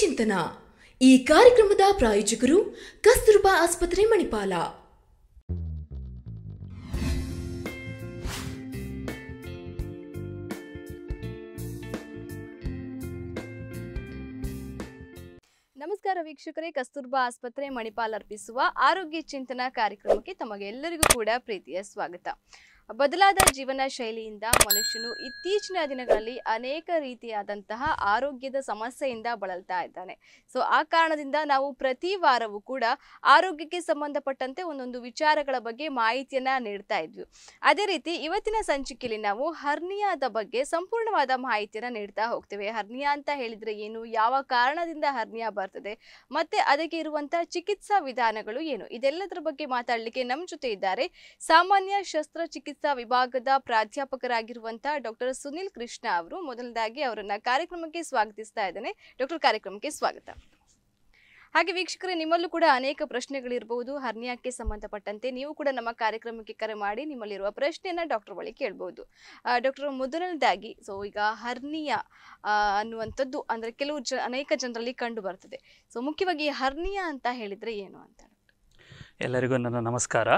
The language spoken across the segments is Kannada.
ಚಿಂತನ ಈ ಕಾರ್ಯಕ್ರಮದ ಪ್ರಾಯೋಜಕರು ಕಸ್ತೂರ್ಬಾ ಆಸ್ಪತ್ರೆ ಮಣಿಪಾಲ ನಮಸ್ಕಾರ ವೀಕ್ಷಕರೇ ಕಸ್ತೂರ್ಬಾ ಆಸ್ಪತ್ರೆ ಮಣಿಪಾಲ ಅರ್ಪಿಸುವ ಆರೋಗ್ಯ ಚಿಂತನಾ ಕಾರ್ಯಕ್ರಮಕ್ಕೆ ತಮಗೆಲ್ಲರಿಗೂ ಕೂಡ ಪ್ರೀತಿಯ ಸ್ವಾಗತ ಬದಲಾದ ಜೀವನ ಶೈಲಿಯಿಂದ ಮನುಷ್ಯನು ಇತ್ತೀಚಿನ ದಿನಗಳಲ್ಲಿ ಅನೇಕ ರೀತಿಯಾದಂತಹ ಆರೋಗ್ಯದ ಸಮಸ್ಯೆಯಿಂದ ಬಳಲ್ತಾ ಇದ್ದಾನೆ ಸೊ ಆ ಕಾರಣದಿಂದ ನಾವು ಪ್ರತಿ ವಾರವೂ ಕೂಡ ಆರೋಗ್ಯಕ್ಕೆ ಸಂಬಂಧಪಟ್ಟಂತೆ ಒಂದೊಂದು ವಿಚಾರಗಳ ಬಗ್ಗೆ ಮಾಹಿತಿಯನ್ನ ನೀಡ್ತಾ ಇದ್ವಿ ಅದೇ ರೀತಿ ಇವತ್ತಿನ ಸಂಚಿಕೆಯಲ್ಲಿ ನಾವು ಹರ್ನಿಯಾದ ಬಗ್ಗೆ ಸಂಪೂರ್ಣವಾದ ಮಾಹಿತಿಯನ್ನ ನೀಡ್ತಾ ಹೋಗ್ತೇವೆ ಹರ್ನಿಯಾ ಅಂತ ಹೇಳಿದ್ರೆ ಏನು ಯಾವ ಕಾರಣದಿಂದ ಹರ್ನಿಯಾ ಬರ್ತದೆ ಮತ್ತೆ ಅದಕ್ಕೆ ಇರುವಂತಹ ಚಿಕಿತ್ಸಾ ವಿಧಾನಗಳು ಏನು ಇದೆಲ್ಲದರ ಬಗ್ಗೆ ಮಾತಾಡಲಿಕ್ಕೆ ನಮ್ಮ ಜೊತೆ ಇದ್ದಾರೆ ಸಾಮಾನ್ಯ ಶಸ್ತ್ರಚಿಕಿತ್ಸೆ ವಿಭಾಗದ ಪ್ರಾಧ್ಯಾಪಕರಾಗಿರುವಂತಹ ಡಾಕ್ಟರ್ ಸುನಿಲ್ ಕೃಷ್ಣ ಅವರು ಮೊದಲನೇದಾಗಿ ಅವರನ್ನ ಕಾರ್ಯಕ್ರಮಕ್ಕೆ ಸ್ವಾಗತಿಸ್ತಾ ಇದ್ದೇನೆ ಡಾಕ್ಟರ್ ಕಾರ್ಯಕ್ರಮಕ್ಕೆ ಸ್ವಾಗತ ಹಾಗೆ ವೀಕ್ಷಕರೇ ನಿಮ್ಮಲ್ಲೂ ಕೂಡ ಅನೇಕ ಪ್ರಶ್ನೆಗಳಿರಬಹುದು ಹರ್ನಿಯಾಕ್ಕೆ ಸಂಬಂಧಪಟ್ಟಂತೆ ನೀವು ಕೂಡ ನಮ್ಮ ಕಾರ್ಯಕ್ರಮಕ್ಕೆ ಕರೆ ಮಾಡಿ ನಿಮ್ಮಲ್ಲಿರುವ ಪ್ರಶ್ನೆಯನ್ನು ಡಾಕ್ಟರ್ ಬಳಿ ಕೇಳಬಹುದು ಡಾಕ್ಟರ್ ಮೊದಲನೇದಾಗಿ ಸೊ ಈಗ ಹರ್ನಿಯಾ ಅನ್ನುವಂಥದ್ದು ಅಂದ್ರೆ ಕೆಲವು ಜ ಅನೇಕ ಜನರಲ್ಲಿ ಕಂಡು ಬರ್ತದೆ ಸೊ ಮುಖ್ಯವಾಗಿ ಹರ್ನಿಯಾ ಅಂತ ಹೇಳಿದ್ರೆ ಏನು ಅಂತ ಎಲ್ಲರಿಗೂ ನನ್ನ ನಮಸ್ಕಾರ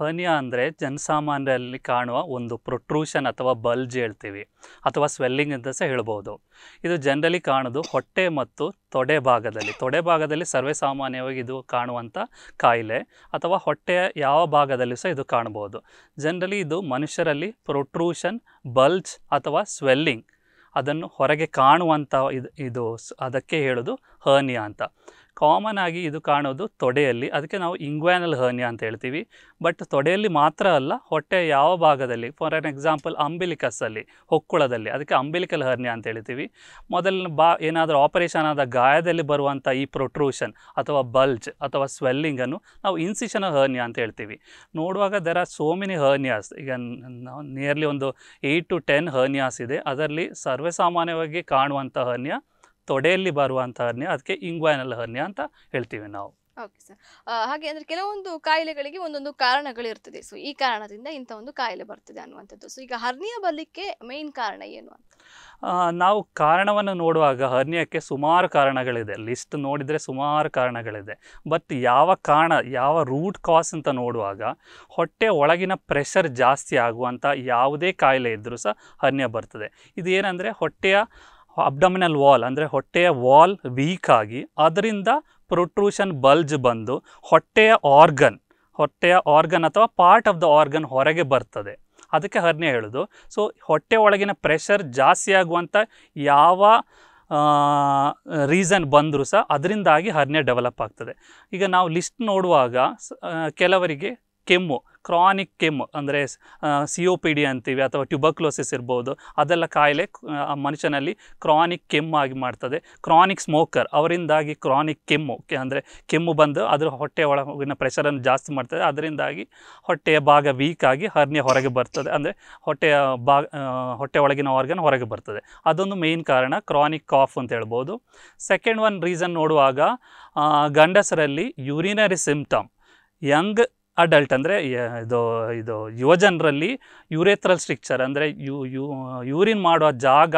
ಹನಿಯ ಅಂದರೆ ಜನಸಾಮಾನ್ಯರಲ್ಲಿ ಕಾಣುವ ಒಂದು ಪ್ರೊಟ್ರೂಷನ್ ಅಥವಾ ಬಲ್ಜ್ ಹೇಳ್ತೀವಿ ಅಥವಾ ಸ್ವೆಲ್ಲಿಂಗ್ ಅಂತ ಸಹ ಹೇಳ್ಬೋದು ಇದು ಜನರಲಿ ಕಾಣೋದು ಹೊಟ್ಟೆ ಮತ್ತು ತೊಡೆ ಭಾಗದಲ್ಲಿ ತೊಡೆ ಭಾಗದಲ್ಲಿ ಸರ್ವೇಸಾಮಾನ್ಯವಾಗಿ ಇದು ಕಾಣುವಂಥ ಕಾಯಿಲೆ ಅಥವಾ ಹೊಟ್ಟೆಯ ಯಾವ ಭಾಗದಲ್ಲಿ ಸಹ ಇದು ಕಾಣ್ಬೋದು ಜನರಲಿ ಇದು ಮನುಷ್ಯರಲ್ಲಿ ಪ್ರೊಟ್ರೂಷನ್ ಬಲ್ಜ್ ಅಥವಾ ಸ್ವೆಲ್ಲಿಂಗ್ ಅದನ್ನು ಹೊರಗೆ ಕಾಣುವಂಥ ಇದು ಇದು ಅದಕ್ಕೆ ಹೇಳೋದು ಹರ್ನಿಯಾ ಅಂತ ಕಾಮನ್ ಆಗಿ ಇದು ಕಾಣೋದು ತೊಡೆಯಲ್ಲಿ ಅದಕ್ಕೆ ನಾವು ಇಂಗ್ವ್ಯಾನಲ್ ಹರ್ನಿಯಾ ಅಂತ ಹೇಳ್ತೀವಿ ಬಟ್ ತೊಡೆಯಲ್ಲಿ ಮಾತ್ರ ಅಲ್ಲ ಹೊಟ್ಟೆ ಯಾವ ಭಾಗದಲ್ಲಿ ಫಾರ್ ಆನ್ ಎಕ್ಸಾಂಪಲ್ ಅಂಬಿಲಿಕಸ್ಸಲ್ಲಿ ಹೊಕ್ಕುಳದಲ್ಲಿ ಅದಕ್ಕೆ ಅಂಬಿಲಿಕಲ್ ಹರ್ನಿಯಾ ಅಂತ ಹೇಳ್ತೀವಿ ಮೊದಲಿನ ಬಾ ಏನಾದರೂ ಆಪರೇಷನ್ ಆದ ಗಾಯದಲ್ಲಿ ಬರುವಂಥ ಈ ಪ್ರೊಟ್ರೂಷನ್ ಅಥವಾ ಬಲ್ಜ್ ಅಥವಾ ಸ್ವೆಲ್ಲಿಂಗನ್ನು ನಾವು ಇನ್ಸಿಷನಲ್ ಹರ್ನಿಯಾ ಅಂತ ಹೇಳ್ತೀವಿ ನೋಡುವಾಗ ದರ ಆರ್ ಸೋ ಮೆನಿ ಹರ್ನಿಯಾಸ್ ಈಗ ನಿಯರ್ಲಿ ಒಂದು ಏಯ್ಟ್ ಟು ಟೆನ್ ಹರ್ನಿಯಾಸ್ ಇದೆ ಅದರಲ್ಲಿ ಸರ್ವೇಸಾಮಾನ್ಯವಾಗಿ ಕಾಣುವಂಥ ಹರ್ನಿಯಾ ತೊಡೆಯಲ್ಲಿ ಬರುವಂತಹ ಹರ್ನಿಯ ಅದಕ್ಕೆ ಇಂಗ್ವೈನಲ್ ಹರ್ನಿಯ ಅಂತ ಹೇಳ್ತೀವಿ ನಾವು ಓಕೆ ಸರ್ ಹಾಗೆ ಅಂದರೆ ಕೆಲವೊಂದು ಕಾಯಿಲೆಗಳಿಗೆ ಒಂದೊಂದು ಇರ್ತದೆ ಸೊ ಈ ಕಾರಣದಿಂದ ಇಂತ ಒಂದು ಕಾಯಿಲೆ ಬರ್ತದೆ ಅನ್ನುವಂಥದ್ದು ಸೊ ಈಗ ಹರ್ನಿಯ ಬರಲಿಕ್ಕೆ ಮೇನ್ ಕಾರಣ ಏನು ಅಂತ ನಾವು ಕಾರಣವನ್ನು ನೋಡುವಾಗ ಹರ್ನಿಯಕ್ಕೆ ಸುಮಾರು ಕಾರಣಗಳಿದೆ ಲಿಸ್ಟ್ ನೋಡಿದರೆ ಸುಮಾರು ಕಾರಣಗಳಿದೆ ಬಟ್ ಯಾವ ಕಾರಣ ಯಾವ ರೂಟ್ ಕಾಸ್ ಅಂತ ನೋಡುವಾಗ ಹೊಟ್ಟೆ ಒಳಗಿನ ಪ್ರೆಷರ್ ಜಾಸ್ತಿ ಆಗುವಂಥ ಯಾವುದೇ ಕಾಯಿಲೆ ಇದ್ದರೂ ಸಹ ಹರ್ನಿಯ ಬರ್ತದೆ ಇದು ಏನಂದರೆ ಹೊಟ್ಟೆಯ ಅಬ್ಡಮಿನಲ್ ವಾಲ್ ಅಂದರೆ ಹೊಟ್ಟೆಯ ವಾಲ್ ವೀಕ್ ಆಗಿ ಅದರಿಂದ ಪ್ರೊಟ್ರೂಷನ್ ಬಲ್ಜ್ ಬಂದು ಹೊಟ್ಟೆಯ ಆರ್ಗನ್ ಹೊಟ್ಟೆಯ ಆರ್ಗನ್ ಅಥವಾ ಪಾರ್ಟ್ ಆಫ್ ದ ಆರ್ಗನ್ ಹೊರಗೆ ಬರ್ತದೆ ಅದಕ್ಕೆ ಹರ್ನೆ ಹೇಳೋದು ಸೊ ಹೊಟ್ಟೆ ಒಳಗಿನ ಪ್ರೆಷರ್ ಜಾಸ್ತಿ ಆಗುವಂಥ ಯಾವ ರೀಸನ್ ಬಂದರೂ ಸಹ ಅದರಿಂದಾಗಿ ಹರ್ನೆ ಡೆವಲಪ್ ಆಗ್ತದೆ ಈಗ ನಾವು ಲಿಸ್ಟ್ ನೋಡುವಾಗ ಕೆಲವರಿಗೆ ಕೆಮ್ಮು ಕ್ರಾನಿಕ್ ಕೆಮ್ಮು ಅಂದರೆ ಸಿ ಒ ಪಿ ಡಿ ಅಂತೀವಿ ಅಥವಾ ಟ್ಯೂಬಕ್ಲೋಸಿಸ್ ಇರ್ಬೋದು ಅದೆಲ್ಲ ಕಾಯಿಲೆ ಮನುಷ್ಯನಲ್ಲಿ ಕ್ರಾನಿಕ್ ಕೆಮ್ಮಾಗಿ ಮಾಡ್ತದೆ ಕ್ರಾನಿಕ್ ಸ್ಮೋಕರ್ ಅವರಿಂದಾಗಿ ಕ್ರಾನಿಕ್ ಕೆಮ್ಮು ಅಂದರೆ ಕೆಮ್ಮು ಬಂದು ಅದರ ಹೊಟ್ಟೆ ಒಳಗಿನ ಪ್ರೆಷರನ್ನು ಜಾಸ್ತಿ ಮಾಡ್ತದೆ ಅದರಿಂದಾಗಿ ಹೊಟ್ಟೆಯ ಭಾಗ ವೀಕಾಗಿ ಆಗಿ ಹೊರಗೆ ಬರ್ತದೆ ಅಂದರೆ ಹೊಟ್ಟೆಯ ಭಾಗ ಹೊಟ್ಟೆ ಒಳಗಿನ ಆರ್ಗನ್ ಹೊರಗೆ ಬರ್ತದೆ ಅದೊಂದು ಮೇಯ್ನ್ ಕಾರಣ ಕ್ರಾನಿಕ್ ಕಾಫ್ ಅಂತ ಹೇಳ್ಬೋದು ಸೆಕೆಂಡ್ ಒನ್ ರೀಸನ್ ನೋಡುವಾಗ ಗಂಡಸರಲ್ಲಿ ಯೂರಿನರಿ ಸಿಮ್ಟಮ್ ಯಂಗ್ ಅಡಲ್ಟ್ ಅಂದರೆ ಇದು ಇದು ಯುವಜನರಲ್ಲಿ ಯೂರೇತ್ರಲ್ ಸ್ಟ್ರಿಕ್ಚರ್ ಅಂದರೆ ಯು ಯು ಯೂರಿನ್ ಮಾಡುವ ಜಾಗ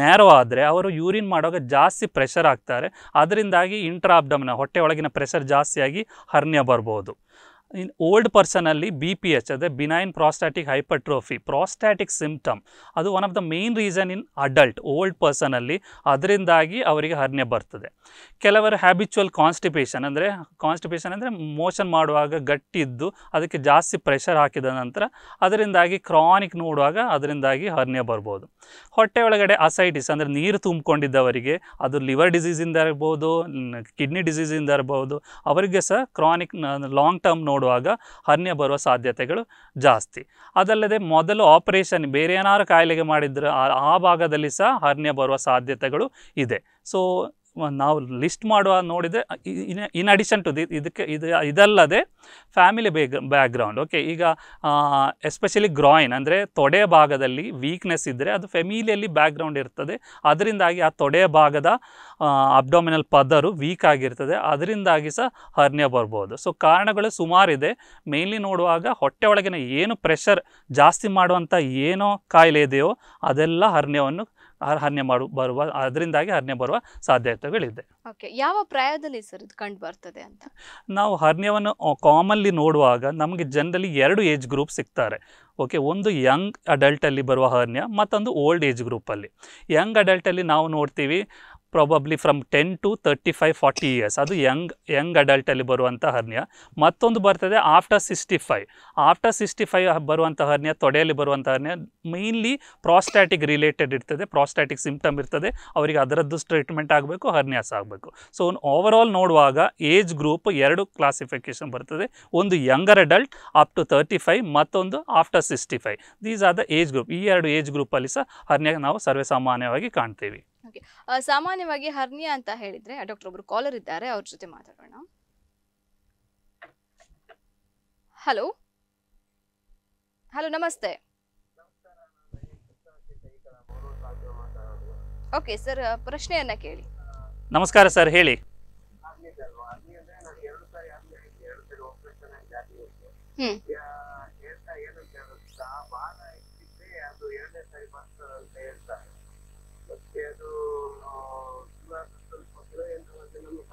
ನ್ಯಾರೋ ಆದರೆ ಅವರು ಯೂರಿನ್ ಮಾಡುವಾಗ ಜಾಸ್ತಿ ಪ್ರೆಷರ್ ಆಗ್ತಾರೆ ಅದರಿಂದಾಗಿ ಇಂಟ್ರಾಬ್ಡಮ್ನ ಹೊಟ್ಟೆ ಒಳಗಿನ ಪ್ರೆಷರ್ ಜಾಸ್ತಿಯಾಗಿ ಹರ್ನಿಯ ಬರ್ಬೋದು ಇನ್ ಓಲ್ಡ್ ಪರ್ಸನಲ್ಲಿ ಬಿ ಪಿ ಎಚ್ ಅದೇ benign prostatic hypertrophy prostatic symptom ಅದು one of the main reason in adult old ಪರ್ಸನಲ್ಲಿ ಅದರಿಂದಾಗಿ ಅವರಿಗೆ ಹರ್ನೆ ಬರ್ತದೆ ಕೆಲವರು ಹ್ಯಾಬಿಚುವಲ್ ಕಾನ್ಸ್ಟಿಪೇಷನ್ ಅಂದರೆ ಕಾನ್ಸ್ಟಿಪೇಷನ್ ಅಂದರೆ ಮೋಷನ್ ಮಾಡುವಾಗ ಗಟ್ಟಿದ್ದು ಅದಕ್ಕೆ ಜಾಸ್ತಿ ಪ್ರೆಷರ್ ಹಾಕಿದ ನಂತರ ಅದರಿಂದಾಗಿ ಕ್ರಾನಿಕ್ ನೋಡುವಾಗ ಅದರಿಂದಾಗಿ ಹರ್ನೆ ಬರ್ಬೋದು ಹೊಟ್ಟೆ ಒಳಗಡೆ ಅಸೈಟಿಸ್ ಅಂದರೆ ನೀರು ತುಂಬಿಕೊಂಡಿದ್ದವರಿಗೆ ಅದು ಲಿವರ್ ಡಿಸೀಸಿಂದ ಇರ್ಬೋದು ಕಿಡ್ನಿ ಡಿಸೀಸಿಂದ ಇರ್ಬೋದು ಅವರಿಗೆ ಸಹ ಕ್ರಾನಿಕ್ ಲಾಂಗ್ ಟರ್ಮ್ ನೋಡುವ ಕೊಡುವಾಗ ಹರ್ನಿಯ ಬರುವ ಸಾಧ್ಯತೆಗಳು ಜಾಸ್ತಿ ಅದಲ್ಲದೆ ಮೊದಲು ಆಪರೇಷನ್ ಬೇರೆ ಏನಾದ್ರು ಕಾಯಿಲೆಗೆ ಮಾಡಿದ್ರೆ ಆ ಭಾಗದಲ್ಲಿ ಸಹ ಹರ್ನಿಯ ಬರುವ ಸಾಧ್ಯತೆಗಳು ಇದೆ ಸೊ ನಾವು ಲಿಸ್ಟ್ ಮಾಡುವ ನೋಡಿದರೆ ಇನ್ ಅಡಿಷನ್ ಟು ದಿ ಇದಕ್ಕೆ ಇದು ಇದಲ್ಲದೆ ಫ್ಯಾಮಿಲಿ ಬ್ಯಾಕ್ ಬ್ಯಾಕ್ಗ್ರೌಂಡ್ ಓಕೆ ಈಗ ಎಸ್ಪೆಷಲಿ ಗ್ರಾಯಿನ್ ಅಂದರೆ ತೊಡೆ ಭಾಗದಲ್ಲಿ ವೀಕ್ನೆಸ್ ಇದ್ದರೆ ಅದು ಫೆಮಿಲಿಯಲ್ಲಿ ಬ್ಯಾಕ್ಗ್ರೌಂಡ್ ಇರ್ತದೆ ಅದರಿಂದಾಗಿ ಆ ತೊಡೆ ಭಾಗದ ಅಬ್ಡೋಮಿನಲ್ ಪದರು ವೀಕ್ ಆಗಿರ್ತದೆ ಅದರಿಂದಾಗಿ ಸಹ ಹರ್ನಿಯ ಬರ್ಬೋದು ಸೊ ಕಾರಣಗಳು ಸುಮಾರಿದೆ ಮೇಯ್ನ್ಲಿ ನೋಡುವಾಗ ಹೊಟ್ಟೆ ಒಳಗಿನ ಏನು ಪ್ರೆಷರ್ ಜಾಸ್ತಿ ಮಾಡುವಂಥ ಏನೋ ಕಾಯಿಲೆ ಇದೆಯೋ ಅದೆಲ್ಲ ಹರ್ನಿಯವನ್ನು ಹರಣ್ಯ ಮಾಡು ಬರುವ ಅದರಿಂದಾಗಿ ಹರಣ್ಯ ಬರುವ ಸಾಧ್ಯತೆಗಳಿದೆ ಓಕೆ ಯಾವ ಪ್ರಾಯದಲ್ಲಿ ಸರ್ ಇದು ಕಂಡು ಬರ್ತದೆ ಅಂತ ನಾವು ಹರಣ್ಯವನ್ನು ಕಾಮನ್ಲಿ ನೋಡುವಾಗ ನಮಗೆ ಜನರಲಿ ಎರಡು ಏಜ್ ಗ್ರೂಪ್ ಸಿಗ್ತಾರೆ ಓಕೆ ಒಂದು ಯಂಗ್ ಅಡಲ್ಟಲ್ಲಿ ಬರುವ ಹರ್ನ್ಯ ಮತ್ತೊಂದು ಓಲ್ಡ್ ಏಜ್ ಗ್ರೂಪಲ್ಲಿ ಯಂಗ್ ಅಡಲ್ಟಲ್ಲಿ ನಾವು ನೋಡ್ತೀವಿ probably from ten to thirty five forty years ಅದು ಯಂಗ್ ಯಂಗ್ ಅಡಲ್ಟಲ್ಲಿ ಬರುವಂಥ ಹರ್ನಿಯ ಮತ್ತೊಂದು ಬರ್ತದೆ after sixty five after sixty five ಬರುವಂಥ ಹರ್ನಿಯ ತೊಡೆಯಲ್ಲಿ ಬರುವಂಥ ಹರ್ನಿಯ ಮೇಯ್ನ್ಲಿ ಪ್ರಾಸ್ಟ್ಯಾಟಿಕ್ ರಿಲೇಟೆಡ್ ಇರ್ತದೆ ಪ್ರಾಸ್ಟ್ಯಾಟಿಕ್ ಸಿಂಪ್ಟಮ್ ಇರ್ತದೆ ಅವರಿಗೆ ಅದರದ್ದು ಟ್ರೀಟ್ಮೆಂಟ್ ಆಗಬೇಕು ಹರ್ನಿಯಾಸ್ ಆಗಬೇಕು ಸೊ ಓವರ್ ಆಲ್ ನೋಡುವಾಗ ಏಜ್ ಗ್ರೂಪ್ ಎರಡು ಕ್ಲಾಸಿಫಿಕೇಶನ್ ಬರ್ತದೆ ಒಂದು younger adult up to thirty five ಮತ್ತೊಂದು after sixty five these are the age group ಈ ಎರಡು ಏಜ್ ಗ್ರೂಪಲ್ಲಿ ಸಹ ಹರ್ನಿಯಾಗ ನಾವು ಸರ್ವೇ ಸಾಮಾನ್ಯವಾಗಿ ಕಾಣ್ತೀವಿ ಓಕೆ ಸಾಮಾನ್ಯವಾಗಿ ಹರ್ನಿಯಾ ಅಂತ ಹೇಳಿದ್ರೆ ಡಾಕ್ಟರ್ ಒಬ್ರು ಕಾಲರ್ ಇದ್ದಾರೆ ಅವ್ರ ಜೊತೆ ಮಾತಾಡೋಣ ಹಲೋ ಹಲೋ ನಮಸ್ತೆ ಓಕೆ ಸರ್ ಪ್ರಶ್ನೆಯನ್ನ ಕೇಳಿ ನಮಸ್ಕಾರ ಸರ್ ಹೇಳಿ ಹ್ಮ್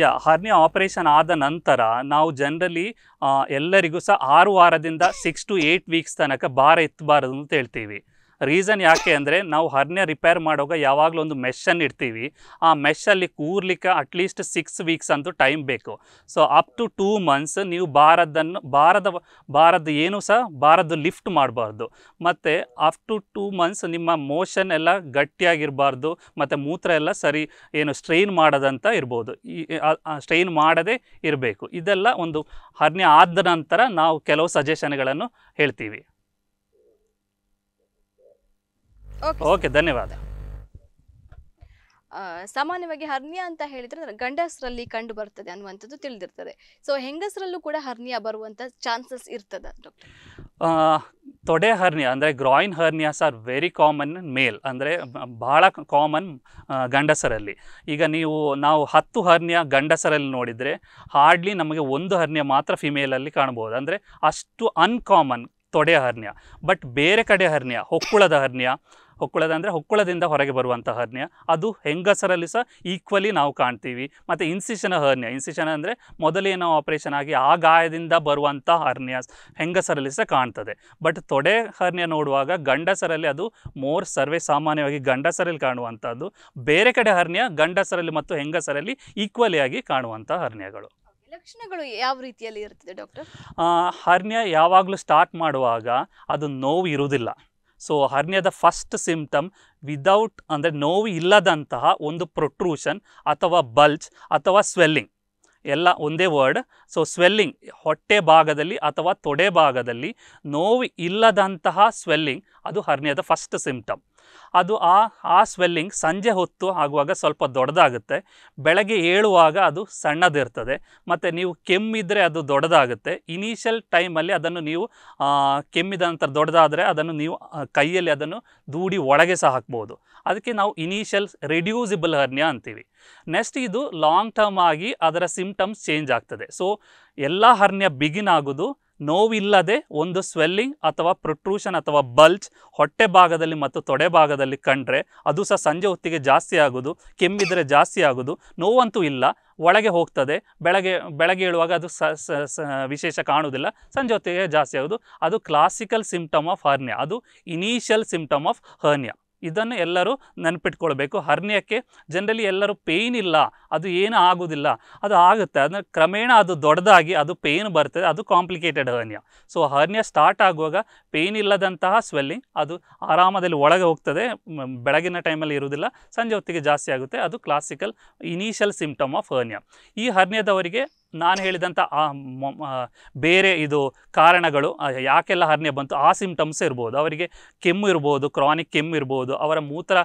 ಯಾ ಹರ್ನಿ ಆಪರೇಷನ್ ಆದ ನಂತರ ನಾವು ಜನರಲಿ ಎಲ್ಲರಿಗೂ ಸಹ ಆರು ವಾರದಿಂದ ಸಿಕ್ಸ್ ಟು ಏಯ್ಟ್ ವೀಕ್ಸ್ ತನಕ ಭಾರ ಎತ್ತಬಾರದು ಅಂತ ಹೇಳ್ತೀವಿ ರೀಸನ್ ಯಾಕೆ ಅಂದರೆ ನಾವು ಹರ್ನೆ ರಿಪೇರ್ ಮಾಡುವಾಗ ಯಾವಾಗಲೂ ಒಂದು ಮೆಷನ್ ಇಡ್ತೀವಿ ಆ ಮೆಷಲ್ಲಿ ಕೂರ್ಲಿಕ್ಕೆ ಅಟ್ಲೀಸ್ಟ್ ಸಿಕ್ಸ್ ವೀಕ್ಸ್ ಅಂತೂ ಟೈಮ್ ಬೇಕು so up to two months ನೀವು ಬಾರದನ್ನು ಬಾರದ ಬಾರದ್ದು ಏನು ಸಹ ಬಾರದ್ದು ಲಿಫ್ಟ್ ಮಾಡಬಾರ್ದು ಮತ್ತು ಅಪ್ ಟು ಟೂ ಮಂತ್ಸ್ ನಿಮ್ಮ ಮೋಷನ್ ಎಲ್ಲ ಗಟ್ಟಿಯಾಗಿರಬಾರ್ದು ಮತ್ತು ಮೂತ್ರ ಎಲ್ಲ ಸರಿ ಏನು ಸ್ಟ್ರೈನ್ ಮಾಡದಂತ ಇರ್ಬೋದು ಸ್ಟ್ರೈನ್ ಮಾಡದೇ ಇರಬೇಕು ಇದೆಲ್ಲ ಒಂದು ಹರ್ನೆ ಆದ ನಂತರ ನಾವು ಕೆಲವು ಸಜೆಷನ್ಗಳನ್ನು ಹೇಳ್ತೀವಿ ಓಕೆ ಧನ್ಯವಾದ ಸಾಮಾನ್ಯವಾಗಿ ಹರ್ನಿಯಾ ಅಂತ ಹೇಳಿದ್ರೆ ಗಂಡಸರಲ್ಲಿ ಕಂಡು ಬರ್ತದೆ ಅನ್ನುವಂಥದ್ದು ತಿಳಿದಿರ್ತದೆ ಸೊ ಹೆಂಗಸರಲ್ಲೂ ಕೂಡ ಹರ್ನಿಯಾ ಬರುವಂತ ಚಾನ್ಸಸ್ ಇರ್ತದೆ ತೊಡೆ ಹರ್ನಿಯಾ ಅಂದರೆ groin hernias are very common male ಅಂದರೆ ಭಾಳ ಕಾಮನ್ ಗಂಡಸರಲ್ಲಿ ಈಗ ನೀವು ನಾವು ಹತ್ತು ಹರ್ನಿಯಾ ಗಂಡಸರಲ್ಲಿ ನೋಡಿದರೆ ಹಾರ್ಡ್ಲಿ ನಮಗೆ ಒಂದು ಹರ್ನಿಯಾ ಮಾತ್ರ ಫಿಮೇಲಲ್ಲಿ ಕಾಣ್ಬೋದು ಅಂದರೆ ಅಷ್ಟು ಅನ್ಕಾಮನ್ ತೊಡೆ ಹರ್ನಿಯಾ ಬಟ್ ಬೇರೆ ಕಡೆ ಹರ್ನಿಯಾ ಹೊಕ್ಕುಳದ ಹರ್ನಿಯಾ ಹೊಕ್ಕುಳದ ಅಂದರೆ ಹೊಕ್ಕುಳದಿಂದ ಹೊರಗೆ ಬರುವಂಥ ಹರ್ನ್ಯ ಅದು ಹೆಂಗಸರಲ್ಲಿ ಸಹ ಈಕ್ವಲಿ ನಾವು ಕಾಣ್ತೀವಿ ಮತ್ತು ಇನ್ಸಿಷನ ಹರ್ನ್ಯ ಇನ್ಸಿಷನ್ ಅಂದರೆ ನಾವು ಆಪರೇಷನ್ ಆಗಿ ಆ ಗಾಯದಿಂದ ಬರುವಂಥ ಹರ್ನ್ಯ ಹೆಂಗಸರಲ್ಲಿ ಸಹ ಕಾಣ್ತದೆ ಬಟ್ ತೊಡೆ ಹರ್ನ್ಯ ನೋಡುವಾಗ ಗಂಡಸರಲ್ಲಿ ಅದು ಮೋರ್ ಸರ್ವೇ ಸಾಮಾನ್ಯವಾಗಿ ಗಂಡಸರಲ್ಲಿ ಕಾಣುವಂಥದ್ದು ಬೇರೆ ಕಡೆ ಹರ್ನ್ಯ ಗಂಡಸರಲ್ಲಿ ಮತ್ತು ಹೆಂಗಸರಲ್ಲಿ ಈಕ್ವಲಿ ಆಗಿ ಕಾಣುವಂಥ ಹರ್ನ್ಯಗಳು ಲಕ್ಷಣಗಳು ಯಾವ ರೀತಿಯಲ್ಲಿ ಇರ್ತದೆ ಡಾಕ್ಟರ್ ಹರ್ನ್ಯ ಯಾವಾಗಲೂ ಸ್ಟಾರ್ಟ್ ಮಾಡುವಾಗ ಅದು ನೋವು ಇರುವುದಿಲ್ಲ ಸೊ ಹರ್ನಿಯಾದ ಫಸ್ಟ್ ಸಿಂಪ್ಟಮ್ ವಿದೌಟ್ ಅಂದರೆ ನೋವು ಇಲ್ಲದಂತಹ ಒಂದು ಪ್ರೊಟ್ರೂಷನ್ ಅಥವಾ ಬಲ್ಚ್ ಅಥವಾ ಸ್ವೆಲ್ಲಿಂಗ್ ಎಲ್ಲ ಒಂದೇ ವರ್ಡ್ ಸೊ ಸ್ವೆಲ್ಲಿಂಗ್ ಹೊಟ್ಟೆ ಭಾಗದಲ್ಲಿ ಅಥವಾ ತೊಡೆ ಭಾಗದಲ್ಲಿ ನೋವು ಇಲ್ಲದಂತಹ ಸ್ವೆಲ್ಲಿಂಗ್ ಅದು ಹರ್ನಿಯಾದ ಫಸ್ಟ್ ಸಿಂಪ್ಟಮ್ ಅದು ಆ ಆ ಸ್ವೆಲ್ಲಿಂಗ್ ಸಂಜೆ ಹೊತ್ತು ಆಗುವಾಗ ಸ್ವಲ್ಪ ದೊಡ್ಡದಾಗುತ್ತೆ ಬೆಳಗ್ಗೆ ಏಳುವಾಗ ಅದು ಸಣ್ಣದಿರ್ತದೆ ಮತ್ತು ನೀವು ಕೆಮ್ಮಿದ್ರೆ ಅದು ದೊಡ್ಡದಾಗುತ್ತೆ ಇನಿಷಿಯಲ್ ಟೈಮಲ್ಲಿ ಅದನ್ನು ನೀವು ಕೆಮ್ಮಿದ ನಂತರ ದೊಡ್ಡದಾದರೆ ಅದನ್ನು ನೀವು ಕೈಯಲ್ಲಿ ಅದನ್ನು ದೂಡಿ ಒಳಗೆ ಸಹ ಹಾಕ್ಬೋದು ಅದಕ್ಕೆ ನಾವು ಇನಿಷಿಯಲ್ ರೆಡ್ಯೂಸಿಬಲ್ ಹರ್ನಿಯಾ ಅಂತೀವಿ ನೆಕ್ಸ್ಟ್ ಇದು ಲಾಂಗ್ ಟರ್ಮ್ ಆಗಿ ಅದರ ಸಿಂಪ್ಟಮ್ಸ್ ಚೇಂಜ್ ಆಗ್ತದೆ ಸೊ ಎಲ್ಲ ಹರ್ನಿಯ ಬಿಗಿನ್ ಆಗೋದು ನೋವಿಲ್ಲದೆ ಒಂದು ಸ್ವೆಲ್ಲಿಂಗ್ ಅಥವಾ ಪ್ರೊಟ್ರೂಷನ್ ಅಥವಾ ಬಲ್ಚ್ ಹೊಟ್ಟೆ ಭಾಗದಲ್ಲಿ ಮತ್ತು ತೊಡೆ ಭಾಗದಲ್ಲಿ ಕಂಡ್ರೆ ಅದು ಸಹ ಸಂಜೆ ಹೊತ್ತಿಗೆ ಜಾಸ್ತಿ ಆಗೋದು ಕೆಮ್ಮಿದರೆ ಜಾಸ್ತಿ ಆಗೋದು ನೋವಂತೂ ಇಲ್ಲ ಒಳಗೆ ಹೋಗ್ತದೆ ಬೆಳಗ್ಗೆ ಬೆಳಗ್ಗೆ ಹೇಳುವಾಗ ಅದು ವಿಶೇಷ ಕಾಣುವುದಿಲ್ಲ ಸಂಜೆ ಹೊತ್ತಿಗೆ ಜಾಸ್ತಿ ಆಗೋದು ಅದು ಕ್ಲಾಸಿಕಲ್ ಸಿಂಪ್ಟಮ್ ಆಫ್ ಹರ್ನಿಯಾ ಅದು ಇನಿಷಿಯಲ್ ಸಿಂಪ್ಟಮ್ ಆಫ್ ಹರ್ನಿಯಾ ಇದನ್ನು ಎಲ್ಲರೂ ನೆನಪಿಟ್ಕೊಳ್ಬೇಕು ಹರ್ನಿಯಕ್ಕೆ ಜನರಲಿ ಎಲ್ಲರೂ ಪೇಯ್ನ್ ಇಲ್ಲ ಅದು ಏನೂ ಆಗೋದಿಲ್ಲ ಅದು ಆಗುತ್ತೆ ಅದನ್ನ ಕ್ರಮೇಣ ಅದು ದೊಡ್ಡದಾಗಿ ಅದು ಪೇಯ್ನ್ ಬರ್ತದೆ ಅದು complicated hernia so hernia start ಆಗುವಾಗ ಪೇಯ್ನ್ ಇಲ್ಲದಂತಹ ಸ್ವೆಲ್ಲಿಂಗ್ ಅದು ಆರಾಮದಲ್ಲಿ ಒಳಗೆ ಹೋಗ್ತದೆ ಬೆಳಗಿನ ಟೈಮಲ್ಲಿ ಇರುವುದಿಲ್ಲ ಸಂಜೆ ಹೊತ್ತಿಗೆ ಜಾಸ್ತಿ ಆಗುತ್ತೆ ಅದು classical initial symptom of hernia ಈ ಹರ್ನಿಯದವರಿಗೆ ನಾನು ಹೇಳಿದಂಥ ಆ ಬೇರೆ ಇದು ಕಾರಣಗಳು ಯಾಕೆಲ್ಲ ಹರ್ನಿಯ ಬಂತು ಆ ಸಿಮ್ಟಮ್ಸ್ ಇರ್ಬೋದು ಅವರಿಗೆ ಕೆಮ್ಮು ಇರ್ಬೋದು ಕ್ರಾನಿಕ್ ಕೆಮ್ಮು ಇರ್ಬೋದು ಅವರ ಮೂತ್ರ